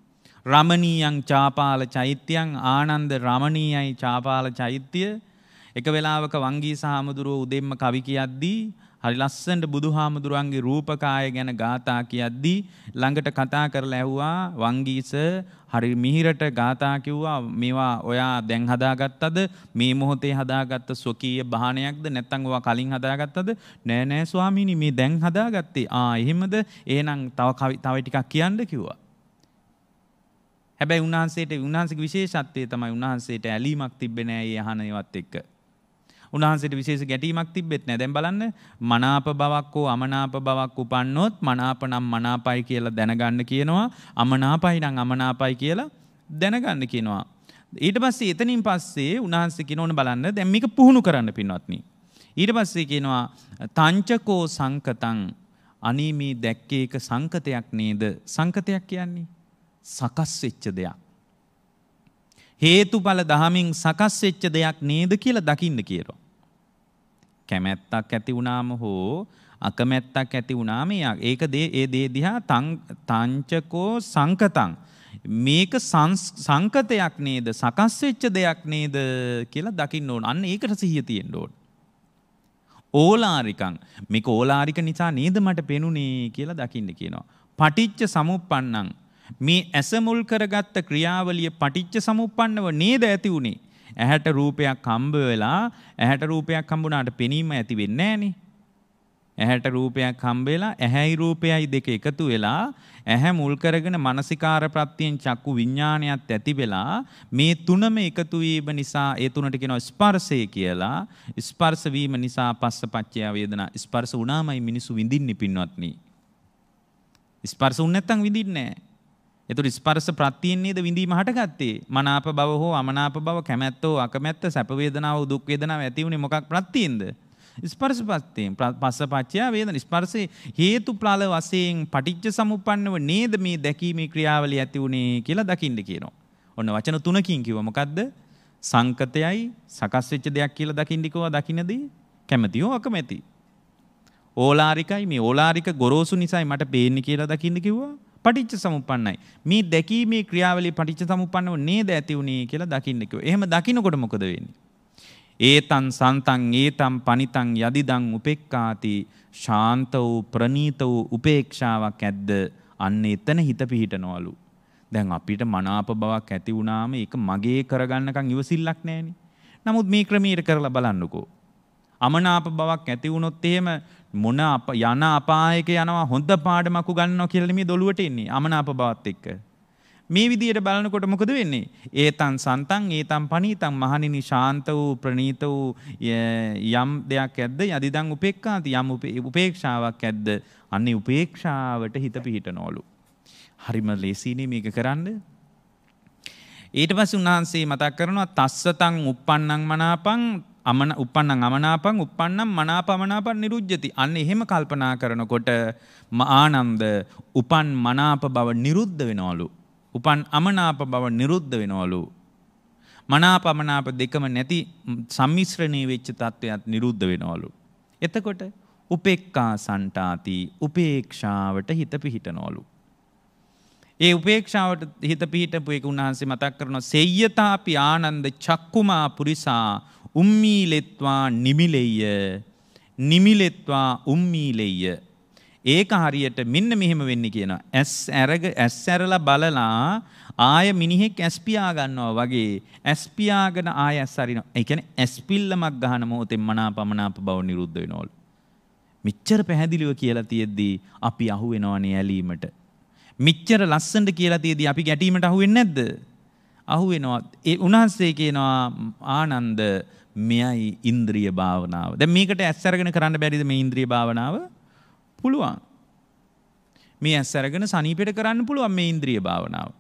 රමණීයං චාපාල චෛත්‍යං ආනන්ද රමණීයයි චාපාල චෛත්‍ය එක වෙලාවක වංගී සාමුදුරුව උදෙම්ම කවි කියද්දී හරි ලස්සනට බුදුහාමුදුරන්ගේ රූපකාය ගැන ගාථා කියද්දී ළඟට කතා කරලා ඇහුවා වංගීස හරි මිහිරට ගාථා කිව්වා මේවා ඔයා දැන් හදාගත්තද මේ මොහොතේ හදාගත්ත ස්වකීය බහණයක්ද නැත්නම් ඔයා කලින් හදාගත්තද නෑ නෑ ස්වාමීනි මේ දැන් හදාගත්තේ ආ එහෙමද එහෙනම් තව කවි තව ටිකක් කියන්න කිව්වා හැබැයි උන්වහන්සේට උන්වහන්සේගේ විශේෂත්වය තමයි උන්වහන්සේට ඇලීමක් තිබ්බේ නෑ ඒ අහන ඒවත් එක්ක උන්වහන්සේට විශේෂ ගැටීමක් තිබෙත් නෑ. දැන් බලන්න මනාප බවක් හෝ අමනාප බවක් උපන්නොත් මනාප නම් මනාපයි කියලා දැනගන්න කියනවා. අමනාපයි නම් අමනාපයි කියලා දැනගන්න කියනවා. ඊට පස්සේ එතනින් පස්සේ උන්වහන්සේ කියන ඕන බලන්න දැන් මේක පුහුණු කරන්න පින්වත්නි. ඊට පස්සේ කියනවා තංචකෝ සංකතං අනීමී දැක්කේ එක සංකතයක් නේද? සංකතයක් කියන්නේ සකස් වෙච්ච දෙයක්. හේතුඵල දහමින් සකස් වෙච්ච දෙයක් නේද කියලා දකින්න කියනවා. කැමැත්තක් ඇති වුණාම හෝ අකමැත්තක් ඇති වුණාම ඒක දේ ඒ දේ දිහා තංචකෝ සංකතං මේක සංකතයක් නේද සකස් වෙච්ච දෙයක් නේද කියලා දකින්න ඕන. අන්න ඒකට සිහිය තියෙන්න ඕන. ඕලාරිකං මේක ඕලාරික නිසා නේද මට පෙනුනේ කියලා දකින්න කියනවා. පටිච්ච සමුප්පන්නං මේ ඇස මුල් කරගත්ත ක්‍රියාවලිය පටිච්ච සමුප්පන්නව නේද ඇති උනේ. ඇහැට රූපයක් හම්බ වෙලා ඇහැට රූපයක් හම්බුණාට පෙනීම ඇති වෙන්නේ නැහනේ. ඇහැට රූපයක් හම්බ වෙලා ඇහැයි රූපයයි දෙක එකතු වෙලා ඇහැ මුල් කරගෙන මානසිකාර ප්‍රත්‍යයෙන් චක්කු විඥානයත් ඇති වෙලා මේ තුනම එකතු වීම නිසා ඒ තුනට කියනවා ස්පර්ශය කියලා. ස්පර්ශ වීම නිසා පස්සපච්චය වේදනා ස්පර්ශ වුණාමයි මිනිසු විඳින්නේ පින්වත්නි. ස්පර්ශ වුණ නැත්නම් විඳින්නේ නැහැ. එතුට ස්පර්ස ප්‍රත්තියන්නේද විඳීම හටගත්තේ මනාප බව හෝ අමනාප බව කැමැත්තෝ අකමැත්ත සැපවේදනාව දුක්වේදනාව ඇතිවුණේ මොකක් ප්‍රත්තියෙන්ද. ස්පර්ස පත්තයෙන් පස්ස පච්චයා වේදන ස්පර්සේ හේතු ප්‍රාල වසයෙන් පටිච්ච සමුපන්නව නේද මේ දැකීමේ ක්‍රියාවලි ඇති වුණේ කියලා දකිින්ට කියනවා. ඔන්න වචන තුනකින් කිවමකක්ද සංකතයයි සකස්වෙච්ච දෙයක් කියලා දකිින්ඩිකෝ දකිනදී කැමතිෝ අකමැති. ඕලාරිකයි මේ ඕලාරික ගොරෝසු නිසයි මට පේන්න කියලා දකින්න කිව්වා පටිච්ච සමුපන්නයි. මේ දැකීමේ ක්‍රියාවලි පටිච්ච සමුපන්නව නේද ඇති වුණේ කියලා දකින්න කිව්වා. එහෙම දකින්නකොට මොකද වෙන්නේ? ඒතන් සන්තන් ඒතම් පනිතන් යදිදං උපෙක්කාති ශාන්ත වූ ප්‍රනීත වූ උපේක්ෂාවක් ඇද්ද? අන්න එතන හිත පිහිටනවලු. දැන් අපිට මනාප බවක් ඇති වුණාම ඒක මගේ කරගන්නකම් ඉවසිල්ලක් නැහැනේ. නමුත් මේ ක්‍රමීර කරලා බලන්නකෝ. අමනාප බවක් ඇති වුණොත් එහෙම මොන යන අපායක යනවා හොඳ පාඩමක් උගන්වනවා කියලා මේ දොළුවට ඉන්නේ අමනාප බවත් එක්ක. මේ විදියට බලනකොට මොකද වෙන්නේ? ඒතන් සන්තන් ඒතන් පනීතන් මහණෙනි ශාන්ත වූ ප්‍රණීත වූ යම් දෙයක් ඇද්ද යදිදන් උපේක්ඛාති යම් උපේක්ෂාවක් ඇද්ද? අන්නේ උපේක්ෂාවට හිත පිහිටනවලු. හරිම ලේසිනේ මේක කරන්න. ඊට පස්සේ උන්වහන්සේ මතක් කරනවා තස්සතං uppannang manapang අමන උපන්නන් අමනාපං උපන්නම් මනාපමනාපන් නිරුද්ධති. අන්න එහෙම කල්පනා කරනකොට ආනන්ද උපන් මනාප බව නිරුද්ධ වෙනවලු. උපන් අමනාප බව නිරුද්ධ වෙනවලු. මනාපමනාප දෙකම නැති සම්මිශ්‍රණී වෙච්ච තත්ත්වයක් නිරුද්ධ වෙනවලු. එතකොට උපේක්ඛා සන්ටාති උපේක්ෂාවට හිත පිහිටනවලු. ඒ උපේක්ෂාවට හිත පිහිටපු එක උන්වහන්සේ මතක් කරනවා සෙය්‍යතාපි ආනන්ද චක්කුමා පුරිසා උම්මීලෙත්වා නිමිලෙය නිමිලෙත්වා උම්මීලෙය. ඒක හරියට මෙන්න මෙහෙම වෙන්න කියනවා. ඇස් ඇරග ඇස් ඇරලා බලලා ආය මිනිහෙක් ඇස් පියා ගන්නවා වගේ ඇස් පියාගෙන ආය ඇස් අරිනවා. ඒ කියන්නේ ඇස් පිල්ලමක් ගන්න මොහොතේ මනාපමනාප බව නිරුද්ධ වෙනවලු. මිච්ඡර පැහැදිලිව කියලා තියෙද්දී අපි අහු වෙනවනේ ඇලීමට. මිච්ඡර ලස්සනට කියලා තියෙද්දී අපි ගැටීමට අහු වෙන්නේ නැද්ද? අහු වෙනවා. ඒ උන්වහන්සේ කියනවා ආනන්ද මෙයයි ඉන්ද්‍රිය භාවනාව. දැන් මේකට ඇස් අරගෙන කරන්න බැරිද මේ ඉන්ද්‍රිය භාවනාව? පුළුවන්. මේ ඇස් අරගෙන සනීපෙට කරන්න පුළුවන් මේ ඉන්ද්‍රිය භාවනාව.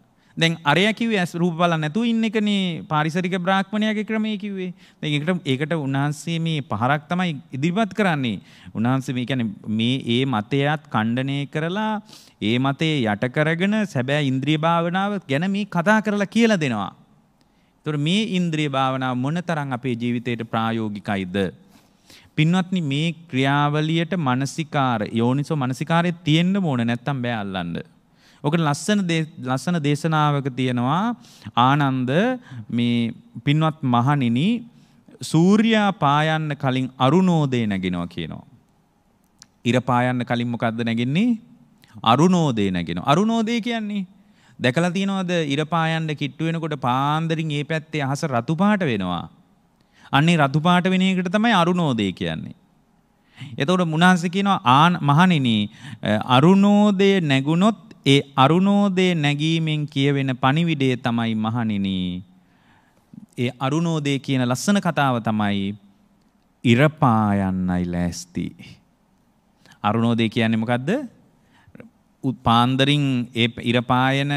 දැන් අරයා කිව්වේ ඇස් රූප බලන්න නැතුව ඉන්න එකනේ පාරිසරික බ්‍රාහ්මණයාගේ ක්‍රමයේ කිව්වේ. දැන් ඒකට ඒකට උන්වහන්සේ මේ පහරක් තමයි ඉදිරිපත් කරන්නේ. උන්වහන්සේ මේ කියන්නේ මේ ඒ මතයත් ඛණ්ඩණය කරලා ඒ මතේ යට කරගෙන සැබෑ ඉන්ද්‍රිය භාවනාව ගැන මේ කතා කරලා කියලා දෙනවා. තොර මේ ඉන්ද්‍රිය භාවනාව මොන තරන් අපේ ජීවිතයට ප්‍රායෝගිකයිද. පින්වත්නි මේ ක්‍රියාවලියට මනසිකාර යෝනිසෝ මනසිකාරය තියෙන්න්න මෝන නැත්තම් බෑ අල්ලන්න. ඕක ලස්සන ලස්සන දේශනාවක තියෙනවා ආනන්ද මේ පින්වත් මහනිනි සූර්යා පායන්න කලින් අරුණෝදේ නැගෙනවා කියනවා. ඉර පායන්න කලින් මොකක්ද නැගෙන්නේ අරුණෝදේ නැගෙන අරුණෝදේ කියන්නේ දැකලා තියෙනවද ඉරපායන්ඩ කිට්ටු වෙනකොට පාන්දරින් ඒ පැත්තේ අහස රතු පාට වෙනවා. අන්නේ රතු පාට වෙන එකට තමයි අරුණෝදය කියන්නේ. එතකොට මුනාස කියනවා ආන් මහණෙනි අරුණෝදය නැගුණොත් ඒ අරුණෝදය නැගීමෙන් කියවෙන පණිවිඩය තමයි මහණෙනි. ඒ අරුණෝදය කියන ලස්සන කතාව තමයි ඉරපායන්නයි ලෑස්ති. අරුණෝදය කියන්නේ මොකද්ද? පාන්දරින් ඒ ඉරපායන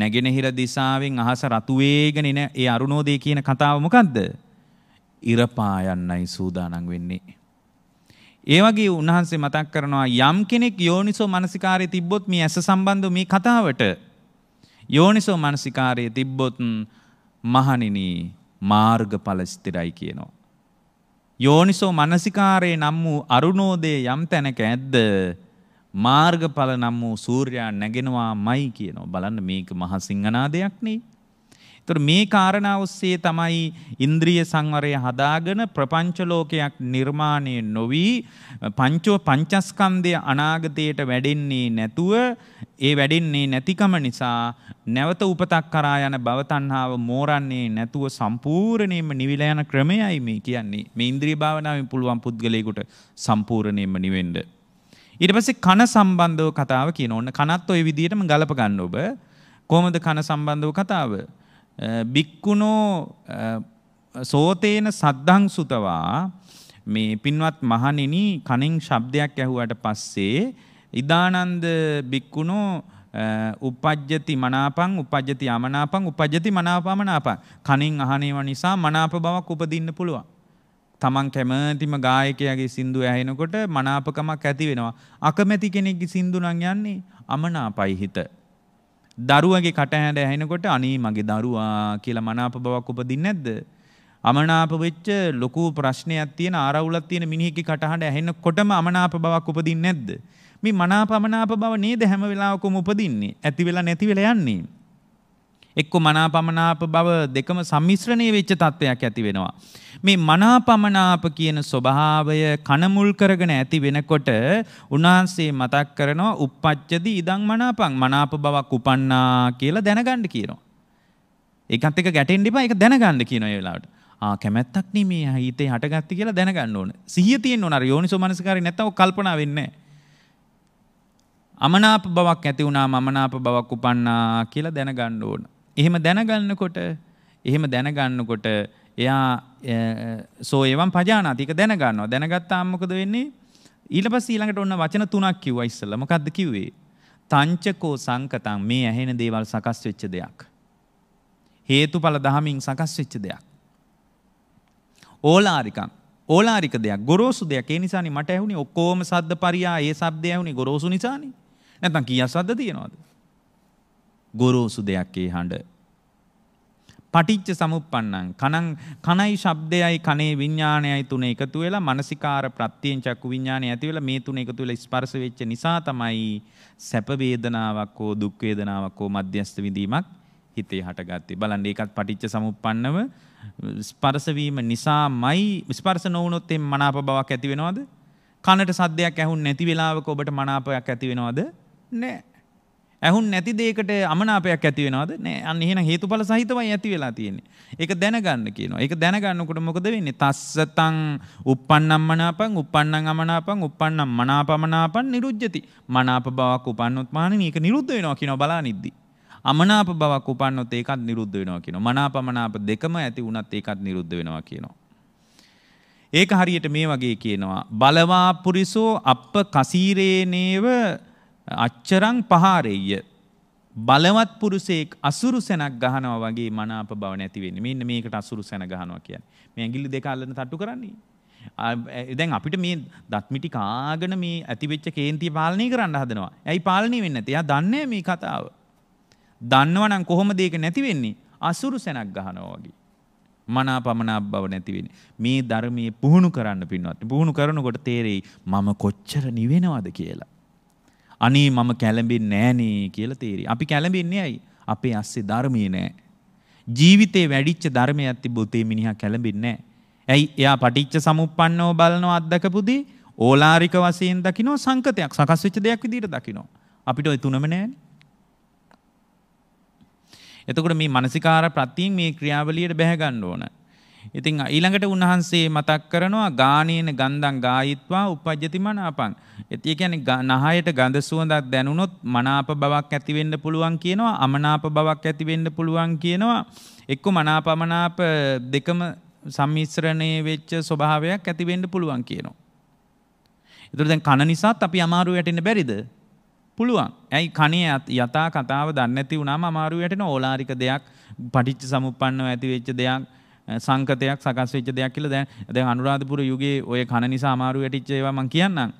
නැගෙනහිර දිසාවෙන් අහස රතු වේගෙන එන ඒ අරුණෝදය කියන කතාව මොකද්ද? ඉරපායන්නයි සූදානම් වෙන්නේ. ඒ වගේ උන්වහන්සේ මතක් කරනවා යම් කෙනෙක් යෝනිසෝ මනසිකාරයේ තිබ්බොත් මේ ඇස සම්බන්ධව මේ කතාවට යෝනිසෝ මනසිකාරයේ තිබ්බොත් මහණෙනි මාර්ගඵල ස්ථිරයි කියනවා. යෝනිසෝ මනසිකාරයේ නම් වූ අරුණෝදය යම් තැනක ඇද්ද මාර්ගඵල නම් වූ සූර්යයා නැගෙනවාමයි කියනවා. බලන්න මේක මහ සිංහනාදයක් නේ. ඒතර මේ කාරණා ඔස්සේ තමයි ඉන්ද්‍රිය සංවරය හදාගෙන ප්‍රපංච ලෝකයක් නිර්මාණය නොවි පංචෝ පංචස්කන්ධය අනාගතයට වැඩෙන්නේ නැතුව ඒ වැඩෙන්නේ නැතිකම නිසා නැවත උපතක් කරා යන භව තණ්හාව මෝරන්නේ නැතුව සම්පූර්ණයෙන්ම නිවිලා යන ක්‍රමයයි මේ කියන්නේ. මේ ඉන්ද්‍රිය භාවනාවෙන් පුළුවන් පුද්ගලයෙකුට සම්පූර්ණයෙන්ම නිවෙන්න. ඊට පස්සේ කන සම්බන්ධව කතාව කියන ඕන්න කනත් ඔය විදිහටම ගලප ගන්න ඔබ. කොහොමද කන සම්බන්ධව කතාව? බික්කුණෝ සෝතේන සද්ධං සුතවා මේ පින්වත් මහණෙනි කණෙන් ශබ්දයක් ඇහුවට පස්සේ ඉදානන්ද බික්කුණෝ උපජ්ජති මනාපං උපජ්ජති යමනාපං උපජ්ජති මනාපමනාපං කණින් අහනේව නිසා මනාප බවක් උපදින්න පුළුවන් තමන් කැමතිම ගායකයාගේ සින්දු ඇහෙනකොට මනාපකමක් ඇති වෙනවා. අකමැති කෙනෙක්ගේ සින්දු නම් යන්නේ අමනාපයි හිත. දරුවගේ කටහැඬ ඇහෙනකොට අනේ මගේ දරුවා කියලා මනාප බවක් උපදින්නේ නැද්ද? අමනාප වෙච්ච ලොකු ප්‍රශ්නයක් තියෙන ආරවුලක් තියෙන මිනිහෙක්ගේ කටහඬ ඇහෙනකොටම අමනාප බවක් උපදින්නේ නැද්ද? මේ මනාප අමනාප බව නේද හැම වෙලාවකම උපදින්නේ. ඇති වෙලා නැති වෙලා යන්නේ. එක්ක මනාපමනාප බව දෙකම සම්මිශ්‍රණය වෙච්ච තත්ත්වයක් ඇති වෙනවා. මේ මනාපමනාප කියන ස්වභාවය කනමුල් කරගෙන ඇති වෙනකොට උන්වහන්සේ මතක් කරනවා uppacchati idang manapang මනාප බවක් උපන්නා කියලා දැනගන්න කියනවා. ඒකත් එක්ක ගැටෙන්න එපා ඒක දැනගන්න කියන ඒ වෙලාවට. ආ කැමැත්තක් නේ මේ හිතේ හටගත්තේ කියලා දැනගන්න ඕන. සිහිය තියෙන්න ඕන අර යෝනිසෝ මනසකාරී නැත්තම් ඔක් කල්පනා වෙන්නේ නැහැ. අමනාප බවක් ඇති වුණාම අමනාප බවක් උපන්නා කියලා දැනගන්න ඕන. එහෙම දැනගන්නකොට එහෙම දැනගන්නකොට එයා සෝ ඒවම් පජානාතික දැනගන්නවා දැනගත්තාම මොකද වෙන්නේ ඊට පස්සේ ඊළඟට ඔන්න වචන තුනක් කිව්වා ඉස්සෙල්ලා මොකද්ද කිව්වේ තංචකෝ සංකතං මේ ඇහෙන දේවල් සකස් වෙච්ච දෙයක් හේතුඵල දහමින් සකස් වෙච්ච දෙයක්. ඕලාරිකං ඕලාරික දෙයක් ගොරෝසු දෙයක් ඒ නිසානේ මට ඇහුනේ ඔක්කොම සද්ද පරියා ඒ සද්දය ඇහුනේ ගොරෝසු නිසානේ. නැත්නම් කීයක් සද්ද තියෙනවද? ගොරෝසු දෙයක් ඒ හඬ. පටිච්ච සමුප්පන්නං කනං කනයි ශබ්දයයි කනේ විඤ්ඤාණයයි තුන එකතු වෙලා මානසිකාර ප්‍රත්‍යයෙන් චක්කු විඤ්ඤාණය ඇති වෙලා මේ තුන එකතු වෙලා ස්පර්ශ වෙච්ච නිසා තමයි සැප වේදනාවක් හෝ දුක් වේදනාවක් හෝ මධ්‍යස්ථ විඳීමක් හිතේ හටගත්තේ බලන්න ඒකත් පටිච්ච සමුප්පන්නව ස්පර්ශ වීම නිසාමයි ස්පර්ශ නොවුනොත් එම් මනාප බවක් ඇති වෙනවද කනට සද්දයක් ඇහුන් නැති වෙලාවක ඔබට මනාපයක් ඇති වෙනවද නැහැ ඇහුන් නැති දෙයකට අමනාපයක් ඇති වෙනවද? නෑ. අන්න එහෙනම් හේතුඵල සහිතවයි ඇති වෙලා තියෙන්නේ. ඒක දැනගන්න කියනවා. ඒක දැනගන්නකොට මොකද වෙන්නේ? තස්සතං uppannam manapang uppannam amanapang uppannam manapamanapan niruddjati. මනාප බවක් උපන්නොත් මානෙ මේක නිරුද්ධ වෙනවා කියනවා බලානිද්දි. අමනාප බවක් උපන්නොත් ඒකත් නිරුද්ධ වෙනවා කියනවා. මනාපමනාප දෙකම ඇති වුණත් ඒකත් නිරුද්ධ වෙනවා කියනවා. ඒක හරියට මේ වගේ කියනවා බලවා පුරිසෝ අප්ප කසීරේනේව අච්චරං පහාරෙය්ය බලවත් පුරුසෙක් අසුරු සැනක් ගහනවා වගේ මනාප බව නැති වෙන්නේ. මෙන්න මේකට අසුරු සැන ගහනවා කියන්නේ. මේ ඇඟිලි දෙක අල්ලන තට්ටු කරන්නේ. දැන් අපිට මේ දත් මිටි කාගෙන මේ ඇතිවෙච්ච කේන්තිය පාලනය කරන්න හදනවා. ඇයි පාලනය වෙන්නේ නැත්තේ? එයා දන්නේ මේ කතාව. දන්නවනම් කොහොමද ඒක නැති වෙන්නේ? අසුරු සැනක් ගහනවා වගේ. මනාපමනාප බව නැති වෙන්නේ. මේ ධර්මයේ පුහුණු කරන්න පින්වත්. පුහුණු කරනකොට තේරෙයි මම කොච්චර නිවෙනවද කියලා. අනේ මම කැළඹෙන්නේ නෑනේ කියලා තේරි. අපි කැළඹෙන්නේ ඇයි? අපේ අස්සේ ධර්මයේ නෑ. ජීවිතේ වැඩිච්ච ධර්මයක් තිබ්බොත් ඒ මිනිහා කැළඹෙන්නේ නෑ. ඇයි? එයා පටිච්ච සමුප්පන්නව බලනවා අත්දකපුදී ඕලාරික වශයෙන් දකිනවා සංකතයක් සකස් වෙච්ච දෙයක් විදිහට දකිනවා. අපිට ওই තුනම නෑනේ. එතකොට මේ මානසිකාර ප්‍රත්‍යයෙන් මේ ක්‍රියාවලියට බැහැ ගන්න ඕන. ඉතින් ඊළඟට උන්වහන්සේ මතක් කරනවා ගානේන ගන්ධං ගායිත්වා උපජ්ජති මනාපං. ඒ කියන්නේ නහයට ගඳ සුවඳක් දැනුනොත් මනාප බවක් ඇති වෙන්න පුළුවන් කියනවා අමනාප බවක් ඇති වෙන්න පුළුවන් කියනවා. එක්ක මනාපමනාප දෙකම සම්මිශ්‍රණයේ වෙච්ච ස්වභාවයක් ඇති වෙන්න පුළුවන් කියනවා. ඒතර දැන් කන නිසාත් අපි අමාරු වැටෙන්න බැරිද? පුළුවන්. ඇයි කණේ යථා කතාව දන්නේ නැති වුණාම අමාරු වැටෙන ඕලාරික දෙයක්, පටිච්ච සමුප්පන්නව ඇති වෙච්ච දෙයක් සංකතයක් සකස් වෙච්ච දෙයක් කියලා දැන් දැන් අනුරාධපුර යුගයේ ඔය කන නිසා අමාරු වැටිච්ච ඒවා මම කියන්නම්.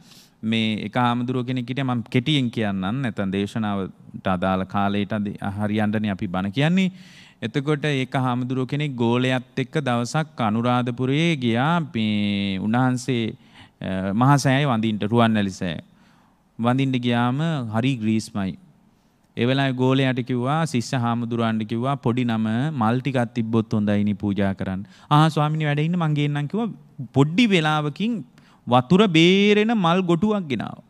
මේ එක හාමුදුරුව කෙනෙක් හිටියා මම කෙටියෙන් කියන්නම් නැත්නම් දේශනාවට අදාළ කාලයට හරියන්නනේ අපි බණ කියන්නේ. එතකොට ඒක හාමුදුරුව කෙනෙක් ගෝලයත් එක්ක දවසක් අනුරාධපුරයේ ගියා මේ උන්වහන්සේ මහසෑය වඳින්ට රුවන්වැලි සෑය. වඳින්න ගියාම හරි ග්‍රීස්මයි. ඒ වෙලාවේ ගෝලයාට කිව්වා ශිෂ්‍ය හාමුදුරුවන්ට කිව්වා පොඩි නම මල් ටිකක් තිබ්බොත් හොඳයිනි පූජා කරන්න. ආහා ස්වාමිනේ වැඩ ඉන්න මං ගේන්නම් කිව්වා පොඩි වෙලාවකින් වතුර බේරෙන මල් ගොටුවක් ගෙනාවා.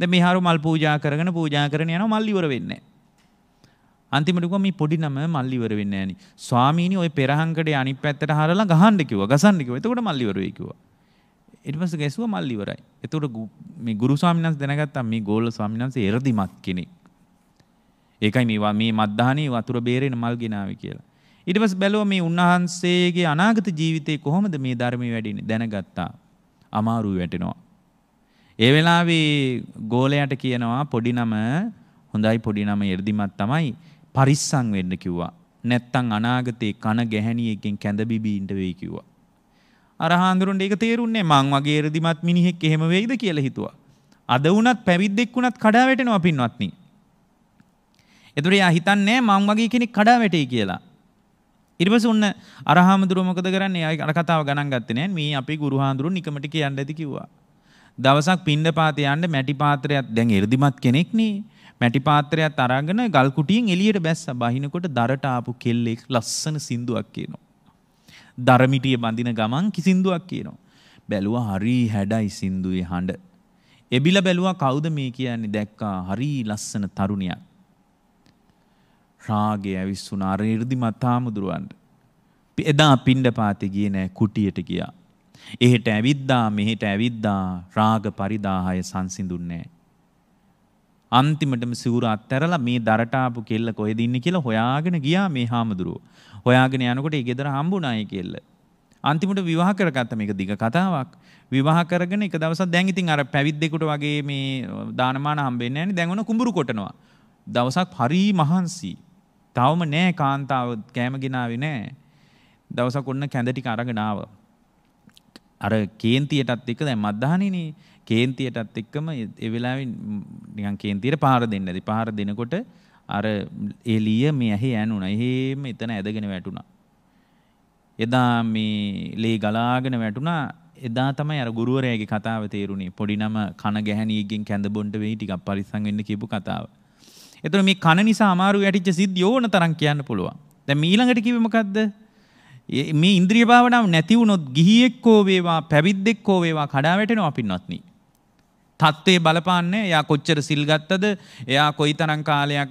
දැන් මේ හාරු මල් පූජා කරගෙන පූජා කරගෙන යනවා මල් ඉවර වෙන්නේ නැහැ. අන්තිමට කිව්වා මේ පොඩි නම මල් ඉවර වෙන්නේ නැහෙනි. ස්වාමීනි ওই පෙරහංකඩේ අනිත් පැත්තට හරලා ගහන්න කිව්වා. ගසන්න කිව්වා. එතකොට මල් ඉවර වෙයි කිව්වා. ඊට පස්සේ ගැසුවා මල් ඉවරයි. එතකොට මේ ගුරු ස්වාමීන් වහන්සේ දැනගත්තා මේ ගෝල ස්වාමීන් වහන්සේ එරදිමත් කෙනෙක්. ඒකයි මේ මේ මද්දාහනේ වතුර බේරෙන මල් ගෙනාවේ කියලා. ඊට පස්සේ බැලුවා මේ උන්වහන්සේගේ අනාගත ජීවිතේ කොහොමද මේ ධර්මයේ වැඩින්නේ දැනගත්තා. අමාරු වැටෙනවා. ඒ වෙලාවේ ගෝලයට කියනවා පොඩි නම හොඳයි පොඩි නම එර්දිමත් තමයි පරිස්සම් වෙන්න කිව්වා. නැත්තම් අනාගතේ කන ගැහණියකින් කැඳ බිබීන්ට වෙයි කිව්වා. අර හාඳුරුන්ට ඒක තේරුන්නේ මං වගේ එර්දිමත් මිනිහෙක් එහෙම වෙයිද කියලා හිතුවා. අද වුණත් පැවිද්දෙක් වුණත් කඩා වැටෙනවා පින්වත්නි. එතකොට එයා හිතන්නේ මං වගේ කෙනෙක් කඩා වැටේ කියලා. ඊට පස්සේ ඔන්න අරහාමුදුරුව මොකද කරන්නේ? එයා අර කතාව ගණන් ගත්තේ නෑ. මේ අපේ ගුරුහාඳුරු නිකමට කියන්න ඇති කිව්වා. දවසක් පින්ඳ පාතේ යන්න මැටි පාත්‍රයක් දැන් එ르දිමත් කෙනෙක් නේ. මැටි පාත්‍රයක් අරගෙන ගල් කුටියෙන් එළියට බැස්සා බහිනකොට දරට ආපු කෙල්ලෙක් ලස්සන සින්දුවක් කියනවා. දරමිටිය බඳින ගමන් කිසින්දුවක් කියනවා. බැලුවා හරි හැඩයි සින්දුවේ හඬ. එබිලා බැලුවා කවුද මේ කියන්නේ දැක්කා හරි ලස්සන තරුණියක්. රාගය ඇවිස්සුනා අර නිර්දිමත් හාමුදුරුවන්ට. එදා පිණ්ඩපාතේ ගියේ නෑ කුටියට ගියා. එහෙට ඇවිද්දා මෙහෙට ඇවිද්දා රාග පරිදාහය සංසිඳුන්නේ අන්තිමටම සිවුර අත්හැරලා මේ දරට ආපු කෙල්ල කොහෙද ඉන්නේ කියලා හොයාගෙන ගියා මේ හාමුදුරුව. හොයාගෙන යනකොට ඒ ගෙදර හම්බුණා ඒ කෙල්ල. අන්තිමට විවාහ කරගත්ත මේක දිග කතාවක්. විවාහ කරගෙන එක දවසක් දැන් ඉතින් අර පැවිද්දෙකුට වගේ මේ දානමාන හම්බෙන්නේ නැණි දැන් ඔන කුඹුරු කොටනවා. දවසක් හරි මහන්සි තවම නෑ කාන්තාව කෑම ගෙනාවේ නෑ. දවසක් ඔන්න කැඳ ටික අරගෙන ආවා. අර කේන්තියටත් එක්ක දැන් මත්දහනේනේ කේන්තියටත් එක්කම ඒ වෙලාවේ නිකන් කේන්තියට පහර දෙන්න ඇති. පහර දෙනකොට අර එළිය මේ ඇහි ඇනුණා. එහෙම එතන ඇදගෙන වැටුණා. එදා මේ ලේ ගලාගෙන වැටුණා. එදා තමයි අර ගුරුවරයාගේ කතාව තේරුණේ. පොඩි නම කන ගැහණියකින් කැඳ බොන්න වෙයි ටිකක් පරිස්සම් වෙන්න කියපු කතාව. එතන මේ කන නිසා අමාරු යටිච්ච සිද්ධිය ඕන තරම් කියන්න පුළුවන්. දැන් මීළඟට කිව්වේ මොකද්ද? මේ ඉන්ද්‍රිය භාවනාව නැති වුණොත් ගිහියෙක් හෝ වේවා පැවිද්දෙක් හෝ වේවා කඩා වැටෙනවා පින්වත්නි. තත්ත්වේ බලපාන්නේ එයා කොච්චර සිල් ගත්තද එයා කොයිතරම් කාලයක්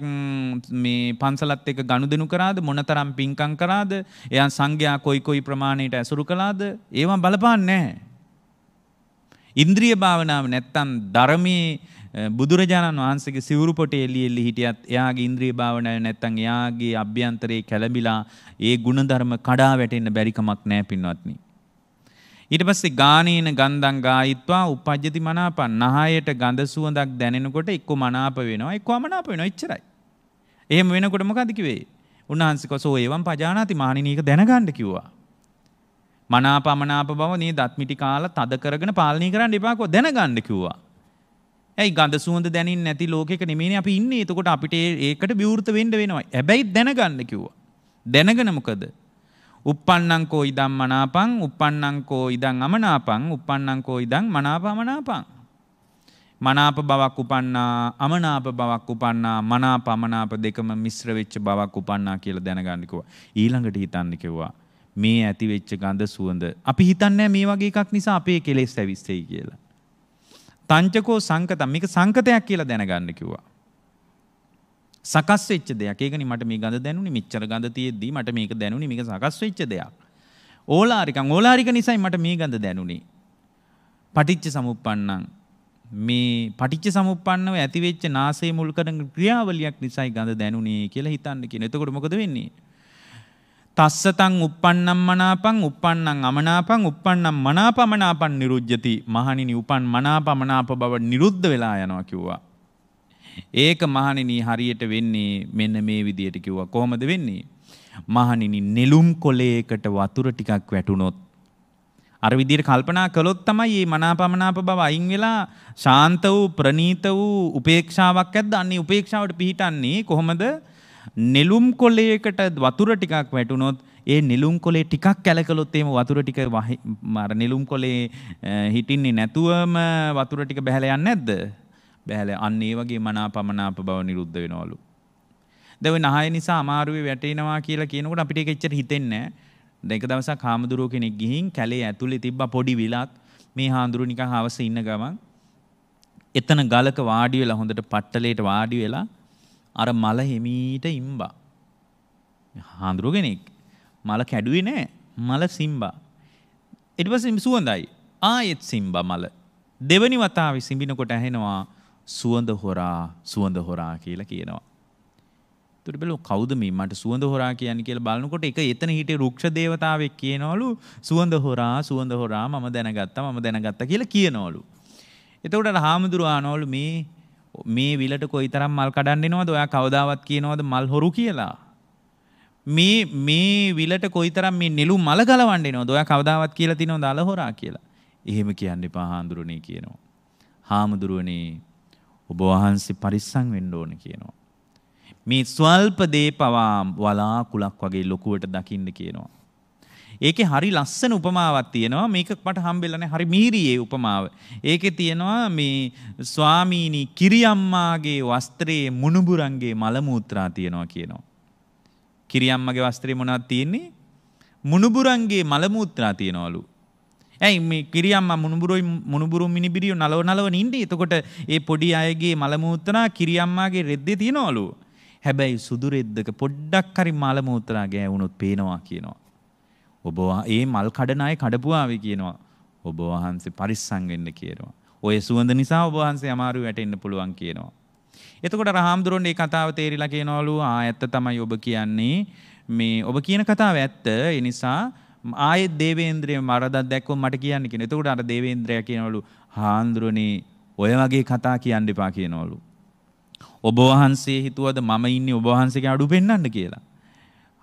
මේ පන්සලත් එක්ක ගනුදෙනු කරාද මොනතරම් පින්කම් කරාද එයා සංඝයා කොයි කොයි ප්‍රමාණයට ඇසුරු කළාද ඒවා බලපාන්නේ ඉන්ද්‍රිය භාවනාව නැත්තම් ධර්මයේ Eh, බුදුරජාණන් වහන්සේගේ සිවුරු පොටේ එළි එළි හිටියත් එයාගේ ඉන්ද්‍රිය භාවනාව නැත්තම් එයාගේ අභ්‍යන්තරේ කැළඹිලා ඒ ಗುಣධර්ම කඩා වැටෙන්න බැරි කමක් නැහැ පින්වත්නි. ඊට පස්සේ ගානේන ගන්ධං ගායිත්වා උපජ්ජති මනාපං නහයට ගඳ සුවඳක් දැනෙනකොට එක්ක මනාප වෙනවා එක්ක අමනාප වෙනවා එච්චරයි. එහෙම වෙනකොට මොකද කිව්වේ? උන්වහන්සේ කොසෝ එවම් පජානාති මානිනීක දැනගන්න කිව්වා. මනාප අමනාප බව නේ දත්මිටි කාලා තද කරගෙන පාලනය කරන්න එපා කො දැනගන්න කිව්වා. ඇයි ගඳ සුවඳ දැනින් නැති ලෝකෙක නෙමෙයිනේ අපි ඉන්නේ. එතකොට අපිට ඒකට විවෘත වෙන්න වෙනවා. හැබැයි දැනගන්න කිව්වා. දැනගෙන මොකද? uppannanko idam manapang uppannanko idam amanapang uppannanko idam manapa manapang මනාප බවක් උපන්නා අමනාප බවක් උපන්නා මනාප අමනාප දෙකම මිශ්‍ර වෙච්ච බවක් උපන්නා කියලා දැනගන්න කිව්වා. ඊළඟට හිතන්න කිව්වා මේ ඇති වෙච්ච ගඳ සුවඳ. අපි හිතන්නේ මේ වගේ එකක් නිසා අපේ කෙලෙස් ඇවිස්සෙයි කියලා. තංචකෝ සංකතම් මේක සංකතයක් කියලා දැනගන්න කිව්වා. සකස් වෙච්ච දෙයක්. ඒකනේ මට මේ ගඳ දැනුනේ මෙච්චර ගඳ තියෙද්දි මට මේක දැනුනේ මේක සකස් වෙච්ච දෙයක්. ඕලාරිකං ඕලාරික නිසයි මට මේ ගඳ දැනුනේ. පටිච්ච සමුප්පන්නං මේ පටිච්ච සමුප්පන්නව ඇතිවෙච්ච නාසයේ මුල් කරන ක්‍රියාවලියක් නිසායි ගඳ දැනුනේ කියලා හිතන්න කියන. එතකොට මොකද වෙන්නේ? තස්සතං uppannam මනාපං uppannam අමනාපං uppannam මනාපමනාපං නිරුජ්ජති මහණෙනි උපන් මනාපමනාප බව නිරුද්ධ වෙලා යනවා කිව්වා ඒක මහණෙනි හරියට වෙන්නේ මෙන්න මේ විදියට කිව්වා කොහොමද වෙන්නේ මහණෙනි නෙළුම් කොලයකට වතුර ටිකක් වැටුනොත් අර විදියට කල්පනා කළොත් තමයි මේ මනාපමනාප බව අයින් වෙලා ශාන්ත වූ ප්‍රනීත වූ උපේක්ෂාවක් ඇද්ද අන්නේ උපේක්ෂාවට පිහිටන්නේ කොහොමද නෙලුම් කොලයකට වතුර ටිකක් වැටුනොත් ඒ නෙලුම් කොලේ ටිකක් කැලකලොත් එම වතුර ටික මර නෙලුම් කොලේ හිටින්නේ නැතුවම වතුර ටික බැහැල යන්නේ නැද්ද? බැහැල අන්න ඒ වගේ මනාපමනාප බව නිරුද්ධ වෙනවලු. දැන් ওই නහය නිසා අමාරුවේ වැටෙනවා කියලා කියනකොට අපිට ඒක එච්චර හිතෙන්නේ නැහැ. දැන් එක දවසක් හාමුදුරුව කෙනෙක් ගිහින් කැලේ ඇතුලේ තිබ්බ පොඩි විලක් මේ හාමුදුරුව නිකන් හවස ඉන්න ගමන් එතන ගලක වාඩි වෙලා හොඳට පට්ටලේට වාඩි වෙලා අර මල හිමීට ඉම්බා. හාඳුරු කෙනෙක්. මල කැඩුවේ නෑ. මල සිම්බා. ඊට පස්සේ සුවඳයි. ආයෙත් සිම්බා මල. දෙවනි වතාවේ සිඹිනකොට ඇහෙනවා සුවඳ හොරා සුවඳ හොරා කියලා කියනවා. එතකොට බලමු කවුද මේ මට සුවඳ හොරා කියන්නේ කියලා බලනකොට ඒක එතන හිටිය රුක්ෂ දේවතාවෙක් කියනවලු සුවඳ හොරා සුවඳ හොරා මම දැනගත්තා මම දැනගත්තා කියලා කියනවලු. එතකොට අර හාමුදුරුවෝ ආනවලු මේ මේ විලට කොයිතරම් මල් කඩන්නෙනවද ඔයා කවදාවත් කියනවද මල් හොරු කියලා. මේ මේ විලට කොයිතරම් මේ නිලු මල ගලවන්නේනවද ඔයා කවදාවත් කියලා තිනවද අලහොරා කියලා. එහෙම කියන්න එපා හාමුදුරනේ කියනවා. හාමුදුරුවනේ ඔබ වහන්සේ පරිස්සම් වෙන්න ඕන කියනවා. මේ ස්වල්ප දේ පවා වලාකුලක් වගේ ලොකුවට දකින්න කියනවා. ඒකේ හරි ලස්සන උපමාවක් තියෙනවා. මේක මට හම්බෙලා නැහැ. හරි මීරියේ උපමාව. ඒකේ තියෙනවා මේ ස්වාමීනි කිරියම්මාගේ වස්ත්‍රයේ මුණුබුරන්ගේ මල මූත්‍රා තියෙනවා කියනවා. කිරියම්මගේ වස්ත්‍රයේ මොනවද තියෙන්නේ? මුණුබුරන්ගේ මල මූත්‍රා තියෙනවලු. ඇයි මේ කිරියම්මා මුණුබුරුයි මුණුබුරු මිනිබිරියෝ නලව නලවන ඉන්නේ. එතකොට ඒ පොඩි අයගේ මල මූත්‍රා කිරියම්මාගේ රෙද්දේ තියෙනවලු. හැබැයි සුදු රෙද්දක පොඩ්ඩක් හරි මල මූත්‍රා ගෑවුනොත් පේනවා කියනවා. ඔබ ඒ මල් කඩන අය කඩපුවාවේ කියනවා. ඔබ වහන්සේ පරිස්සම් වෙන්න කියනවා. ඔය සුවඳ නිසා ඔබ වහන්සේ අමාරු වැටෙන්න පුළුවන් කියනවා. එතකොට රහම්දුරන් මේ කතාව තේරිලා කියනවලු ආ ඇත්ත තමයි ඔබ කියන්නේ මේ ඔබ කියන කතාව ඇත්ත. ඒ නිසා ආයෙත් දේවේන්ද්‍රය මරදක් දැක්කොත් මට කියන්න කියන. එතකොට අර දේවේන්ද්‍රයා කියනවලු හාන්දුරනේ ඔය වගේ කතා කියන්න එපා කියනවලු. ඔබ වහන්සේ හිතුවද මම ඉන්නේ ඔබ වහන්සේගේ අඩු පෙන්වන්න කියලා.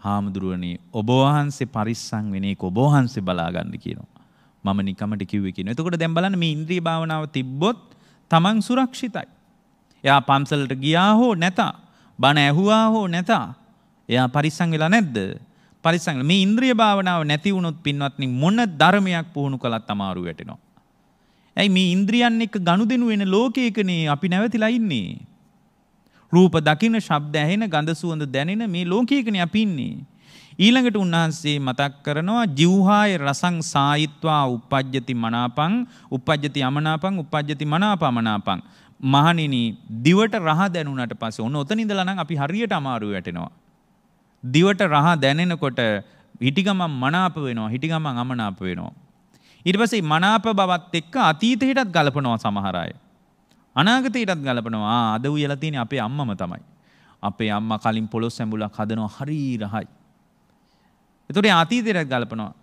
හාමුදුරුවනේ ඔබ වහන්සේ පරිස්සම් වෙන්නේ ඔබ වහන්සේ බලා ගන්න කියනවා. මම නිකමට කිව්වේ කියනවා. එතකොට දැන් බලන්න මේ ඉන්ද්‍රිය භාවනාව තිබ්බොත් Taman සුරක්ෂිතයි. එයා පන්සලට ගියා හෝ නැත, බණ ඇහුවා හෝ නැත, එයා පරිස්සම් වෙලා නැද්ද? පරිස්සම් මේ ඉන්ද්‍රිය භාවනාව නැති වුණොත් පින්වත්නි මොන ධර්මයක් පුහුණු කළත් අමාරු වැටෙනවා. ඇයි මේ ඉන්ද්‍රියන් එක්ක ගනුදෙනු වෙන ලෝකයකනේ අපි නැවතිලා ඉන්නේ. රූප දකින ශබ්ද ඇහෙන ගඳ සුවඳ දැනෙන මේ ලෝකීකනේ අපි ඉන්නේ. ඊළඟට උන්වහන්සේ මතක් කරනවා ජීවහාය රසං සායිත්වා uppajjati මනාපං uppajjati යමනාපං uppajjati මනාපමනාපං මහණෙනි දිවට රහ දැනුණාට පස්සේ ඔන්න ඔතන ඉඳලා නම් අපි හරියට අමාරු වැටෙනවා. දිවට රහ දැනෙනකොට හිටි ගමන් මනාප වෙනවා හිටි ගමන් අමනාප වෙනවා. ඊට පස්සේ මනාප බවත් එක්ක අතීතයටත් ගලපනවා සමහර අය. අනාගතයටත් ගලපනවා අද උයලා තියෙන අපේ අම්මම තමයි. අපේ අම්මා කලින් පොළොස් සැඹුලක් හදනවා හරි රහයි. ඒතකොට අතීතයටත් ගලපනවා.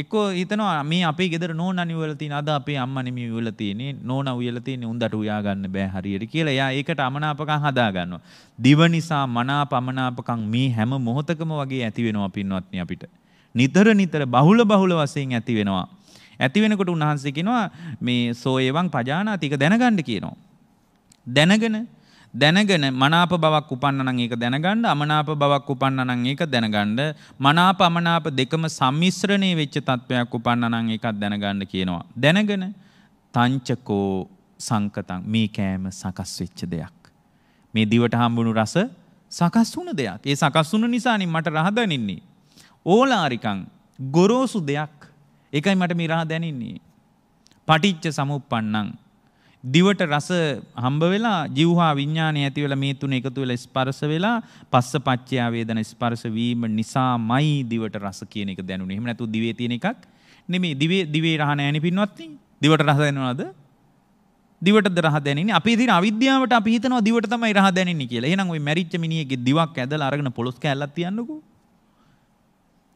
එක්කෝ හිතනවා මේ අපේ ගෙදර නෝනා නිවල තියෙන අද අපේ අම්මා නෙමෙයි උයල තියෙන්නේ නෝනා උයල තියෙන්නේ උන්දට උයා ගන්න බෑ හරියට කියලා එයා ඒකට අමනාපකම් හදා ගන්නවා. දිව නිසා මනාප අමනාපකම් මේ හැම මොහොතකම වගේ ඇති වෙනවා පින්වත්නි අපිට. නිතර නිතර බහුල බහුල වශයෙන් ඇති වෙනවා. ඇති වෙනකොට උන්වහන්සේ කියනවා මේ සෝයවං පජානාති එක දැනගන්න කියනවා. දැනගෙන දැනගෙන මනාප බවක් උපන්නනං ඒක දැනගණ්ඩ අමනාප බවක් උපන්නනං ඒක දැනගණ්ඩ මනාප අමනාප දෙකම සම්මිශ්‍රණය වෙච්ච තත්ත්වයක් උපන්නනං ඒකත් දැනගණ්ඩ කියනවා. දැනගෙන තංචකෝ සංකතන් මේ කෑම සකස් වෙච්ච දෙයක්. මේ දිවට හම්බුණු රස සකස් වුණ දෙයක් ඒ සකස් වුණ නිසානින් මට රහදැනින්නේ. ඕලාරිකං ගොරෝසු දෙයක් එකයි මට මිරා දැනින්නේ. පටිච්ච සමුප්පන්නං දිවට රස හම්බ වෙලා ජීවහා විඥානය ඇති වෙලා මේ තුන එකතු වෙලා ස්පර්ශ වෙලා පස්ස පච්චය වේදන ස්පර්ශ වීම නිසාමයි දිවට රස කියන එක දැනුනේ. එහෙම නැතු දිවේ තියෙන එකක් නෙමෙයි. දිවේ දිවේ රහ නැණි පින්වත්නි. දිවට රස දැනනවද? දිවටද රහ දැනෙන්නේ. අපේ තියෙන අවිද්‍යාවට අපි හිතනවා දිවට තමයි රහ දැනෙන්නේ කියලා. එහෙනම් ওই මැරිච්ච මිනිහගේ දිවක් ඇදලා අරගෙන පොලොස් කෑල්ලක් තියන්නකෝ.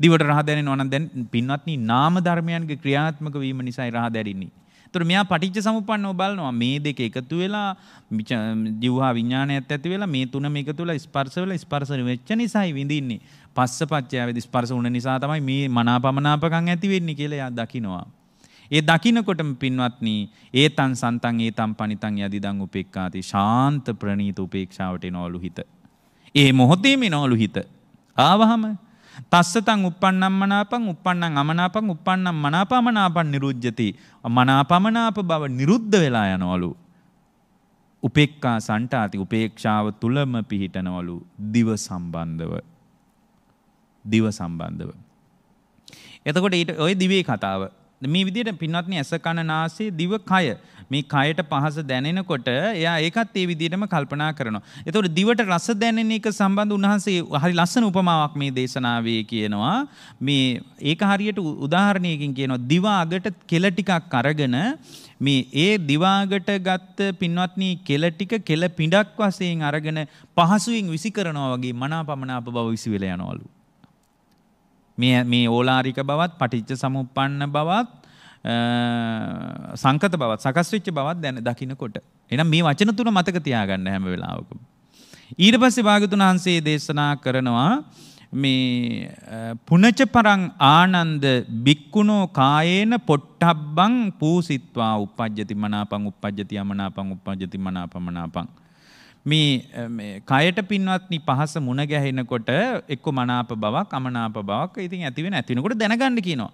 දිවට රහ දැනෙනවා නම් දැන් පින්වත්නි නාම ධර්මයන්ගේ ක්‍රියාත්මක වීම නිසායි රහ දැනෙන්නේ. තොර මෙයා පටිච්ච සමුපන්න ඔබලනවා මේ දෙක එකතු වෙලා දිවහා විඥානයත් ඇති වෙලා මේ තුන මේක තුළ ස්පර්ශ වෙලා ස්පර්ශන වෙච්ච නිසායි විඳින්නේ. පස්ස පච්චයාවේදී ස්පර්ශ වුණ නිසා තමයි මේ මනාපමනාපකම් ඇති වෙන්නේ කියලා එයා දකිනවා. ඒ දකින්නකොටම පින්වත්නි ඒතන් සන්තන් ඒතම් පනිතන් යදිදන් උපේක්ඛාති ශාන්ත ප්‍රණීත උපේක්ෂාවට එනවලු හිත. ඒ මොහොතේම එනවලු හිත. ආවහම තස්සතං උප්පන්නම් මනාපං උප්පන්නම් අමනාපං උප්පන්නම් මනාපමනාපං නිරුද්ධති. මනාපමනාප බව නිරුද්ධ වෙලා යනවලු. උපේක්ඛා සන්ටාති උපේක්ෂාව තුලම පිහිටනවලු දිව සම්බන්ධව. දිව සම්බන්ධව. එතකොට ඊට ওই දිවේ කතාව මේ විදියට පින්වත්නි ඇස කන නාසය දිව කය මේ කයට පහස දැනෙනකොට එයා ඒකත් ඒ විදියටම කල්පනා කරනවා. එතකොට දිවට රස දැනෙන එක සම්බන්ධ උන්වහන්සේ හරි ලස්සන උපමාවක් මේ දේශනාවේ කියනවා. මේ ඒක හරියට උදාහරණයකින් කියනවා දිව අගට කෙල ටිකක් අරගෙන මේ ඒ දිවාගට ගත්ත පින්වත්නි කෙල ටික කෙල පිඩක් වශයෙන් අරගෙන පහසුවෙන් විසි කරනවා වගේ මනාපමනාප බව විසි වෙලා යනවලු. මේ මේ ඕලාරික බවත් පටිච්ච සමුප්පන්න බවත් සංකත බවත් සකස් වෙච්ච බවත් දැන දකින්නකොට. එහෙනම් මේ වචන තුන මතක තියාගන්න හැම වෙලාවකම. ඊට පස්සේ භාගතුන් වහන්සේ දේශනා කරනවා මේ පුනච පරං ආනන්ද බික්කුණෝ කායේන පොට්ටබ්බං පූසිත්වා උපජ්ජති මනාපං උපජ්ජති යමනාපං උපජ්ජති මනාපමනාපං මේ කයට පින්වත්නි පහස මුණ ගැහෙනකොට එක්ක මනාප බවක් අමනාප බවක් ඉතින් ඇති වෙන ඇතිනකොට දැනගන්න කියනවා.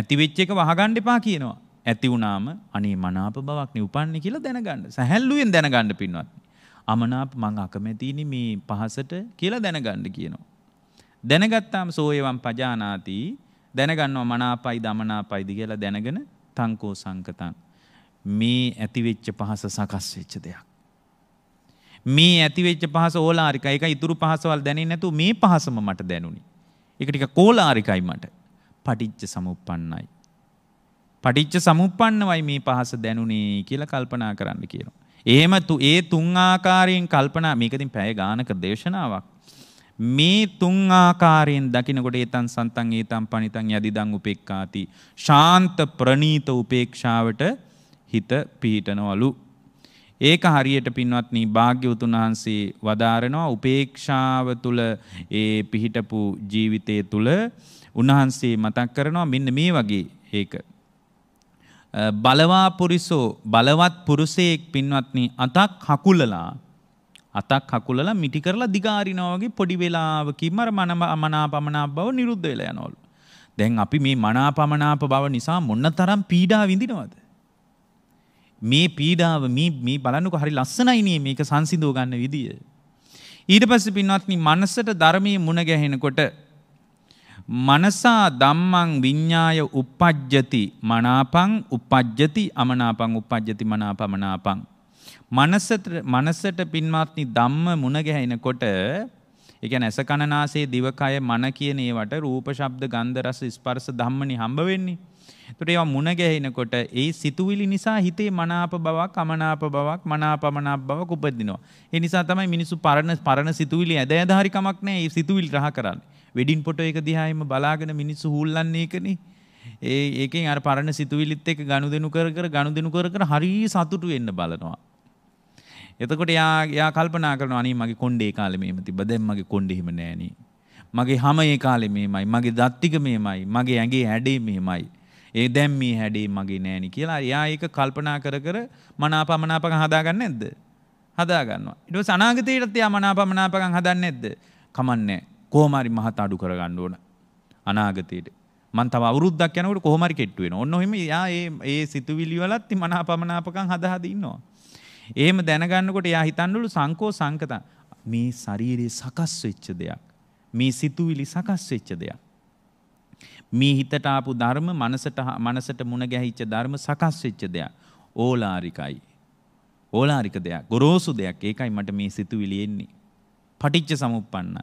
ඇති වෙච්ච එක වහගන්න එපා කියනවා. ඇති වුණාම අනේ මනාප බවක් නේ උපන්නේ කියලා දැනගන්න. සැහැල්ලුවෙන් දැනගන්න පින්වත්නි. අමනාප මං අකමැතිනි මේ පහසට කියලා දැනගන්න කියනවා. දැනගත්තාම සෝයවම් පජානාති දැනගන්නවා මනාපයි දමනාපයිද කියලා දැනගෙන තංකෝ සංකතං මේ ඇතිවෙච්ච පහස සකස් වෙච්ච දෙයක්. මේ ඇතිවෙච්ච පහස ඕලාරික එක ඉතුරු පහසවල් දැනෙ නැතු මේ පහසම මට දැනුණි. එක ටික කෝලාරිකයි මට පටිච්ච සමුපපන්නයි. පටිච්ච සමුපපන්නවයි මේ පහස දැනුණේ කියල කල්පනා කරන්න කියනවා. එහෙම තු ඒ තුන් ආකාරයෙන් කල්පනා මේකතින් පැය ගානක දේශනාවක්. මේ තුන් ආකාරයෙන් දකිනකොට ඒතන් සන්තන් ඒතම් පනිතන් යදිදං උපෙක්කාති. ශාන්ත ප්‍රනීත උපේක්ෂාවට හිත පිහිටනවලු ඒක හරියට පින්වත්නි භාග්‍යවතුන් වහන්සේ වදාරනවා උපේක්ෂාව තුල ඒ පිහිටපු ජීවිතයේ තුල උන්වහන්සේ මතක් කරනවා මෙන්න මේ වගේ ඒක බලවා පුරිසෝ බලවත් පුරුෂයෙක් පින්වත්නි අතක් හකුලලා අතක් හකුලලා මිටි කරලා දිගාරිනවා වගේ පොඩි වෙලාවකින්ම අර මනාපමනාප බව නිරුද්ධ වෙලා යනවලු. දැන් අපි මේ මනාපමනාප බව නිසා මොනතරම් පීඩා විඳිනවද? මේ පීඩාව මේ බලන්නක හරි ලස්සනයිනේ මේක සංසිදෝ ගන්න විදිය. ඊට පස්ස පින්වත්න මනසට ධර්මය මුණ ගැහෙනකොට මනසා දම්මං විඤ්ඥාය උපපජ්ජති මනාපං උපපජ්ජති අමනාපං උපපජ්ජති මනාපමනාපං. මනසට පින්වත්නි දම්ම මුණගැහෙනකොට එක ඇස කණනාසේ දිවකය මන කියනේවට රූප ශබ්ද ගන්ධරස ස්පර්ස ධම්මනි හම්බවෙන්නේ. එතකොට ඒවා මුණ ගැහෙනකොට ඒ සිතුවිලි නිසා හිතේ මනාප බවක්, අමනාප බවක්, මනාපමනාප බවක් උපදිනවා. ඒ නිසා තමයි මිනිස්සු පරණ පරණ සිතුවිලි ඇද ඇද හරි කමක් නැහැ. මේ සිතුවිලි රහ කරන්නේ. වෙඩින් ෆොටෝ එක දිහාම බලාගෙන මිනිස්සු හුල්ලන්නේ ඒකනේ. ඒ ඒකෙන් අර පරණ සිතුවිලිත් එක්ක ගනුදෙනු කර කර ගනුදෙනු කර කර හරි සතුටු වෙන්න බලනවා. එතකොට යා යා කල්පනා කරනවා අනේ මගේ කොණ්ඩේ කාලේ මේම තිබ්බ දැන් මගේ කොණ්ඩෙ හිම නෑනේ. මගේ හැම ඒ කාලේ මේමයි. මගේ දත් ටික මේමයි. මගේ ඇඟේ හැඩේ මේමයි. ඒ දැම් මේ හැඩේ මගේ නෑනි කියලා යාඒක කල්පනා කර කර මනාපමනාපක හදාගන්න ඇද්ද. හදාගන්නවා. ඉඩ සනාගතයටත් යා මනාපමනාපකං හදන්න ඇද්ද. කමන්නේ කෝමරි මහත අඩු කරගන්න ඕන. අනාගතයට මන් තව අවුරුද්දක් යනකට කොහොමරි කෙට්ටු වෙනවා. ඔන්න ඔහිම යා ඒ සිතුවිලි වලත් මනාපමනාපකං හදාහද ඉන්නවා. එහෙම දැනගන්නකොට යා හිතන්නලු සංකෝ සංකත මේ ශරීරයේ සකස් වෙච්ච දෙයක්. මේ සිතුවිලි සකස් වෙච්ච දෙයක්. මේ හිතට ආපු ධර්ම මනසට මනසට මුණ ගැහිච්ච ධර්ම සකස් වෙච්ච දෙයක්. ඕලාරිකයි. ඕලාරික දෙයක්. ගොරෝසු දෙයක්. ඒකයි මට මේ සිතුවිලි එන්නේ. පටිච්ච සමුප්පන්නයි.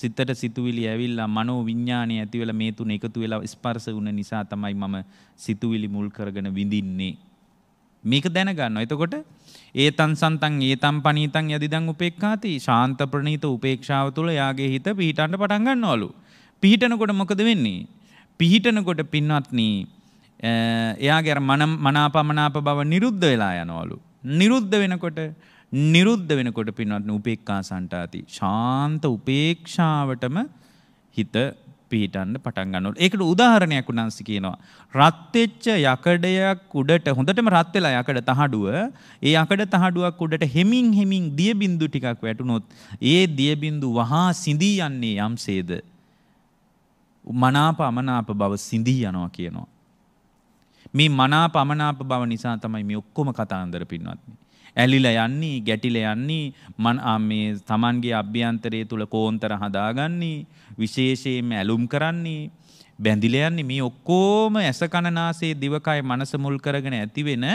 සිතට සිතුවිලි ඇවිල්ලා මනෝ විඥාණය ඇති වෙලා මේ තුන එකතු වෙලා ස්පර්ශ වුණ නිසා තමයි මම සිතුවිලි මුල් කරගෙන විඳින්නේ. මේක දැනගන්න. එතකොට ඒතන් සන්තන් ඒතම් පනීතන් යදිදං උපේක්ඛාති ශාන්ත ප්‍රණීත උපේක්ෂාව තුළ යාගේ හිත පිහිටන්න පටන් ගන්නවලු. පිහිටනකොට මොකද වෙන්නේ? පිහිටනකොට පින්වත්නී එයාගේ මන මනාපමනාප බව නිරුද්ධ වෙලා යනවලු. නිරුද්ධ වෙනකොට නිරුද්ධ වෙනකොට පින්වත්න උපේක්කා සන්ටාති. ශාන්ත උපේක්ෂාවටම හිත පිහිටන්න පටන් ගන්නවලු. ඒකට උදාහරණයක් උනන්ස කියනවා. රත්වෙච්ච යකඩයක් උඩට හොඳටම රත් වෙලා යකඩ තහඩුව, ඒ යකඩ තහඩුවක් උඩට හෙමින් හෙමින් දිය බින්දු ටිකක් වැටුනොත්, ඒ දිය බින්දු වහා සිඳී යන්නේ යම්සේද? මනාප අමනාප බව සිඳී යනවා කියනවා. මේ මනාප අමනාප බව නිසා තමයි මේ ඔක්කොම කතාන්දර පින්වත්නි. ඇලිලා යන්නේ, ගැටිලා යන්නේ, මන මේ Tamanගේ අභ්‍යන්තරයේ තුල කෝන්තර හදාගන්නේ, විශේෂයෙන්ම ඇලුම් කරන්නේ, බැඳිලා යන්නේ මේ ඔක්කොම ඇස කනනාසේ දිවකය මනස මුල් කරගෙන ඇතිවෙන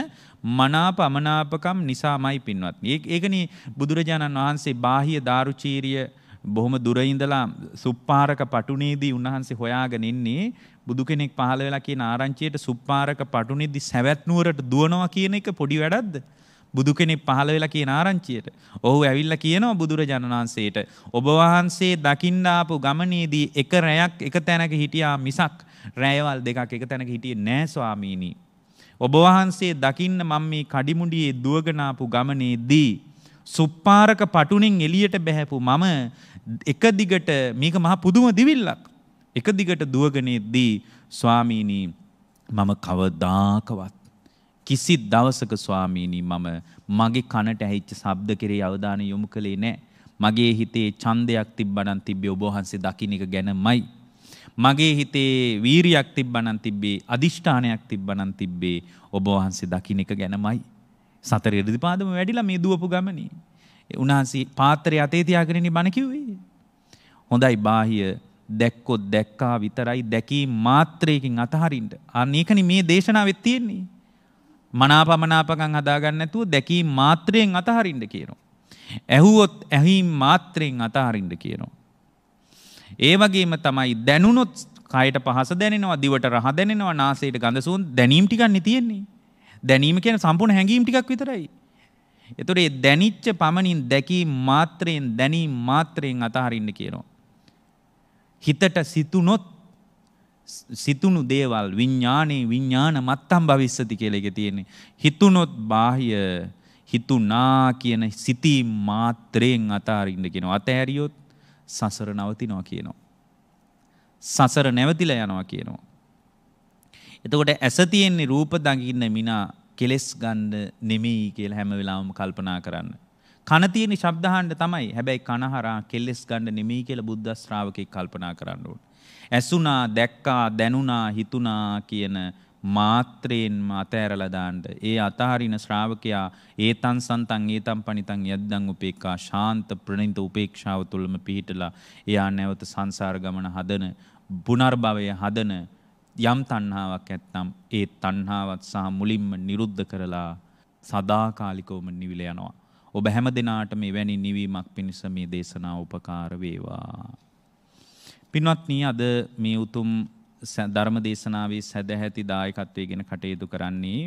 මනාප අමනාපකම් නිසාමයි පින්වත්නි. ඒකනේ බුදුරජාණන් වහන්සේ බාහ්‍ය දාරුචීරිය බොහොම දුර ඉඳලා සුප්පාරක පටුනේදී උන්වහන්සේ හොයාගෙන ඉන්නේ බුදු කෙනෙක් පහළ වෙලා කියන ආරංචියට සුප්පාරක පටුනේදී සැවැත් නුවරට දුවනවා කියන එක පොඩි වැඩක්ද? බුදු කෙනෙක් පහළ වෙලා කියන ආරංචියට. ඔහු ඇවිල්ලා කියනවා බුදුරජාණන් වහන්සේට ඔබ වහන්සේ දකින්න ආපු ගමනේදී එක රැයක් එක තැනක හිටියා මිසක් රැයවල් දෙකක් එක තැනක හිටියේ නෑ ස්වාමීනි. ඔබ වහන්සේ දකින්න මම මේ කඩිමුඩියේ දුවගෙන ආපු ගමනේදී සුප්පාරක පටුණෙන් එළියට බැහැපු මම එක දිගට මේක මහ පුදුම දිවිල්ලක්. එක දිගට දුවගෙනෙද්දී ස්වාමීනී මම කවදාකවත් කිසි දවසක ස්වාමීනී මම මගේ කනට ඇහිච්ච ශබ්ද කෙරේ අවධානය යොමු කළේ නැහැ. මගේ හිතේ ඡන්දයක් තිබ්බනම් තිබ්බේ ඔබ වහන්සේ දකින්න එක ගැනමයි. මගේ හිතේ වීරියක් තිබ්බනම් තිබ්බේ අදිෂ්ඨානයක් තිබ්බනම් තිබ්බේ ඔබ වහන්සේ දකින්න එක ගැනමයි. සතර ඍද්ධිපාදම වැඩිලා මේ දුවපු ගමනේ උනාන්සේ පාතරය අතේ තියාගෙනනි බණකිව්වේ. හොඳයි බාහිය දැක්කොත් දැක්කා විතරයි දැකී මාත්‍රයකින් අතහරින්ට අනේකන මේ දේශනාව වෙත්තියෙන්නේ. මනාපමනාපකං හදාගන්න ඇතුව දැකී මාත්‍රයෙන් අතහරින්ට කියනවා. ඇහුවොත් ඇහිම් මාත්‍රයෙන් අතහරින්ට කියනවා. ඒ වගේම තමයි දැනුනොත් කයට පහස දැනෙනවා දිවට රහ දැනෙනවා නාසයට ගඳ සුවඳ දැනීම් ටිකක් නේ තියෙන්නේ. දැනීම කියන්නේ සම්පූර්ණ හැඟීම් ටිකක් විතරයි. එතොට ඒ දැනිච්ච පමණින් දැකී මාත්‍රයෙන් දැනී මාත්‍රයෙන් අතහරින්න කියනවා. හිතට සිතුනොත් සිතුණු දේවල් විඤ්ඥානයේ විඤ්ඥාන මත්තම් භවිස්සති කෙළෙක තියෙන්නේ. හිතුනොත් බාහිය හිතුනා කියන සිතී මාත්‍රයෙන් අතාරින්න කෙනවා අතඇරියොත් සසර නවතිනවා කියනවා. සසර නැවතිල යනවා කියනවා. එතකොට ඇස තියෙන්නේ රූප දකින්න මිනා කෙලෙස් ගන්න නෙමෙයි කියලා හැම වෙලාවම කල්පනා කරන්න. කන තියෙන ශබ්ද අහන්න තමයි. හැබැයි කන හරහා කෙලෙස් ගන්න නෙමෙයි කියලා බුද්ධ ශ්‍රාවකෙක් කල්පනා කරන්න ඕනේ. ඇසුණා, දැක්කා, දැනුණා, හිතුණා කියන මාත්‍රයෙන්ම අතෑරලා දාන්න. ඒ අතහරින ශ්‍රාවකයා ඒතං සන්තං ඒතං පණිතං යද්දං උපේක්ඛා ශාන්ත ප්‍රණීත උපේක්ෂාව තුළම පිහිටලා එයා නැවත සංසාර ගමන හදන පුනර්භවය හදන යම් තණ්හාවක් ඇත්නම් ඒ තණ්හාවත් සහ මුලින්ම නිරුද්ධ කරලා සදාකාලිකවම නිවිල යනවා. ඔබ හැම දිනාට මේ වැනි නිවීමක් පිණිස මේ දේශනාව උපකාර වේවා. පින්වත්නි අද මේ උතුම් ධර්ම දේශනාවේ සැදැහැති දායකත්වය ගැන කටයුතු කරන්නේ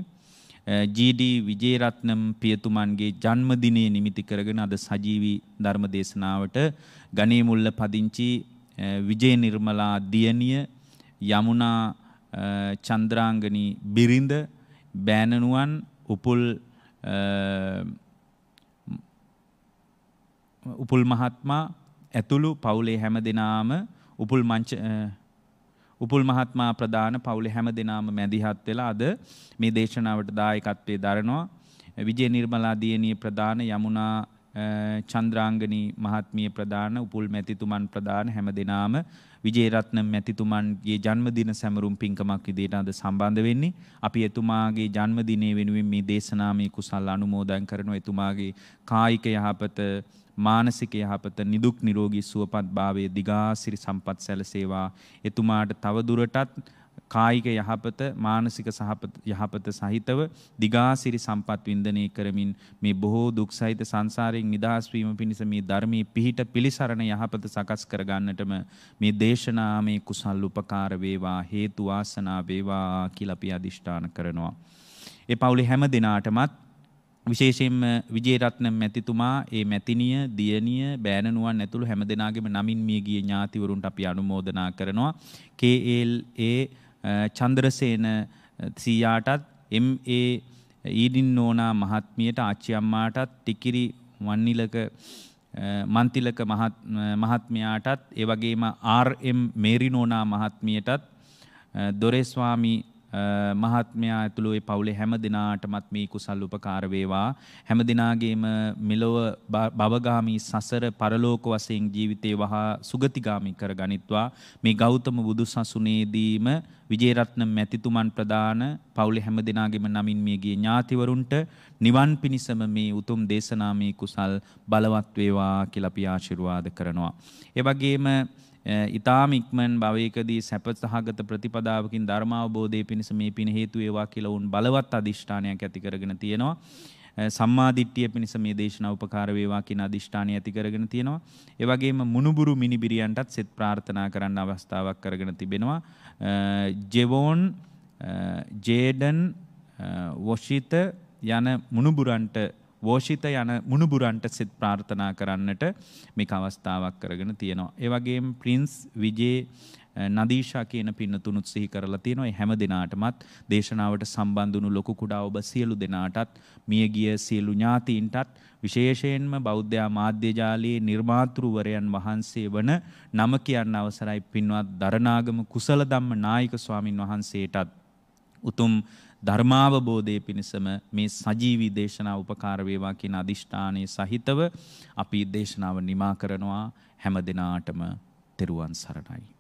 GD විජේරත්නම් පියතුමන්ගේ ජන්මදිනය නිමිති කරගෙන අද සජීවී ධර්ම දේශනාවට ගනේමුල්ල පදිංචි විජේ නිර්මලා දියණිය යමුනා චන්ද්‍රාංගනී බිරිඳ බෑණනුවන් උපුල් උපුල් මහත්මා ඇතුළු පවුලේ හැම දෙනාම උපුල් මංච උපුල් මහත්මා ප්‍රධාන පවුලේ හැම දෙනාම මැදිහත් වෙලා අද මේ දේශනාවට දායකත්වයේ දරනවා විජය නිර්මලා දියණිය ප්‍රධාන යමුනා චන්ද්‍රාංගනී මහත්මිය ප්‍රධාන උපුල් මැතිතුමන් ප්‍රධාන හැම දෙනාම විජේරත්න මැතිතුමන්ගේ ජන්මදින සැමරුම් පින්කමක් විදිහට අද සම්බන්ධ වෙන්නේ. අපි එතුමාගේ ජන්මදිනය වෙනුවෙන් මේ දේශනාමය කුසල් අනුමෝදන් කරනවා. එතුමාගේ කායික යහපත මානසික යහපත නිදුක් නිරෝගී සුවපත් භාවය දිගාසිරි සම්පත් සැලසේවා. එතුමාට තවදුරටත් කායික යහපත මානසික යහපත සහිතව දිගාසිරි සම්පත් වින්දනය කරමින් මේ බොහෝ දුක් සහිත සංසාරයෙන් නිදහස් වීම පිණිස මේ ධර්මයේ පිහිට පිලිසරණ යහපත සකස් කරගන්නටම මේ දේශනා මේ කුසල් උපකාර වේවා හේතු වාසනා වේවා කියලා අපි අදිෂ්ඨාන කරනවා. ඒ පවුලේ හැම දිනාටමත් විශේෂයෙන්ම විජේරත්න මැතිතුමා ඒ මැතිනිය දියණිය බෑණනුවන් ඇතුළු හැම දෙනාගේම නමින් මිය ගිය ඥාතිවරුන්ට අපි අනුමෝදනා කරනවා KLA චන්දරසේන සීයාටත් එම්ඒ ඊඩින් නෝනා මහත්මියට ආච්චියම්මාටත් ටිකිරි වන්නිලක මන්තිලක මහත්මයාටත් ඒවගේම ආර්ම් මේරිනෝනා මහත්මියටත් දොරෙස්වාමී මහත්මයා ඇතුළු ඒ පවුලේ හැම දිනාටමත් මේ කුසල් උපකාර වේවා හැම දිනාගේම මෙලොව භවගාමී සසර පරලෝක වශයෙන් ජීවිතේ වහා සුගතිගාමී කරගනිත්වා මේ ගෞතම බුදු සසුනේදීම විජේරත්න මැතිතුමන් ප්‍රදාන පවුලේ හැම දිනාගේම නමින් මියගිය ඥාතිවරුන්ට නිවන් පිණිසම මේ උතුම් දේශනා මේ කුසල් බලවත් වේවා කියලා අපි ආශිර්වාද කරනවා. ඒ වගේම ඉතාම ඉක්මන් භවයකදී සැප සහගත ප්‍රතිපදාවකින් ධර්මාවබෝධය පිණිස මේ පින හේතු වේවා කියලා උන් බලවත් අදිෂ්ඨානයක් ඇති කරගෙන තියෙනවා. සම්මාදිට්ඨිය පිණිස මේ දේශනාව උපකාර වේවා කියන අදිෂ්ඨානය ඇති කරගෙන තියෙනවා. ඒ වගේම මුණුබුරු මිනිබිරියන්ටත් සෙත් ප්‍රාර්ථනා කරන්න අවස්ථාවක් කරගෙන තිබෙනවා. ජෙවෝන් ජේඩන් වොෂිත යන මුණුබුරන්ට වෝෂිත යන මුණුබුරන්ට සිත් ප්‍රාර්ථනා කරන්නට මේක අවස්ථාවක් කරගෙන තියෙනවා. ඒ වගේම ප්‍රින්ස් විජේ නදීශා කියන පින්නතුණුත් සිහි කරලා තියෙනවා. ඒ හැම දිනාටමත් දේශනාවට සම්බන්ධ වුණු ලොකු කුඩා ඔබ සියලු දෙනාටත් මියගිය සියලු ඥාතීන්ටත් විශේෂයෙන්ම බෞද්ධ මාධ්‍ය ජාලයේ නිර්මාතෘවරයන් වහන්සේ වන නම කියන්න අවසරයි පින්වත් දරණාගම කුසල ධම්ම නායක ස්වාමින් වහන්සේටත් උතුම් ධර්මාවබෝධය පිණිසම මේ සජීවී දේශනා උපකාරවේවා කියන අධිෂ්ඨානය සහිතව අපි දේශනාව නිමා කරනවා හැම දෙනාටම තෙරුවන් සරණයි.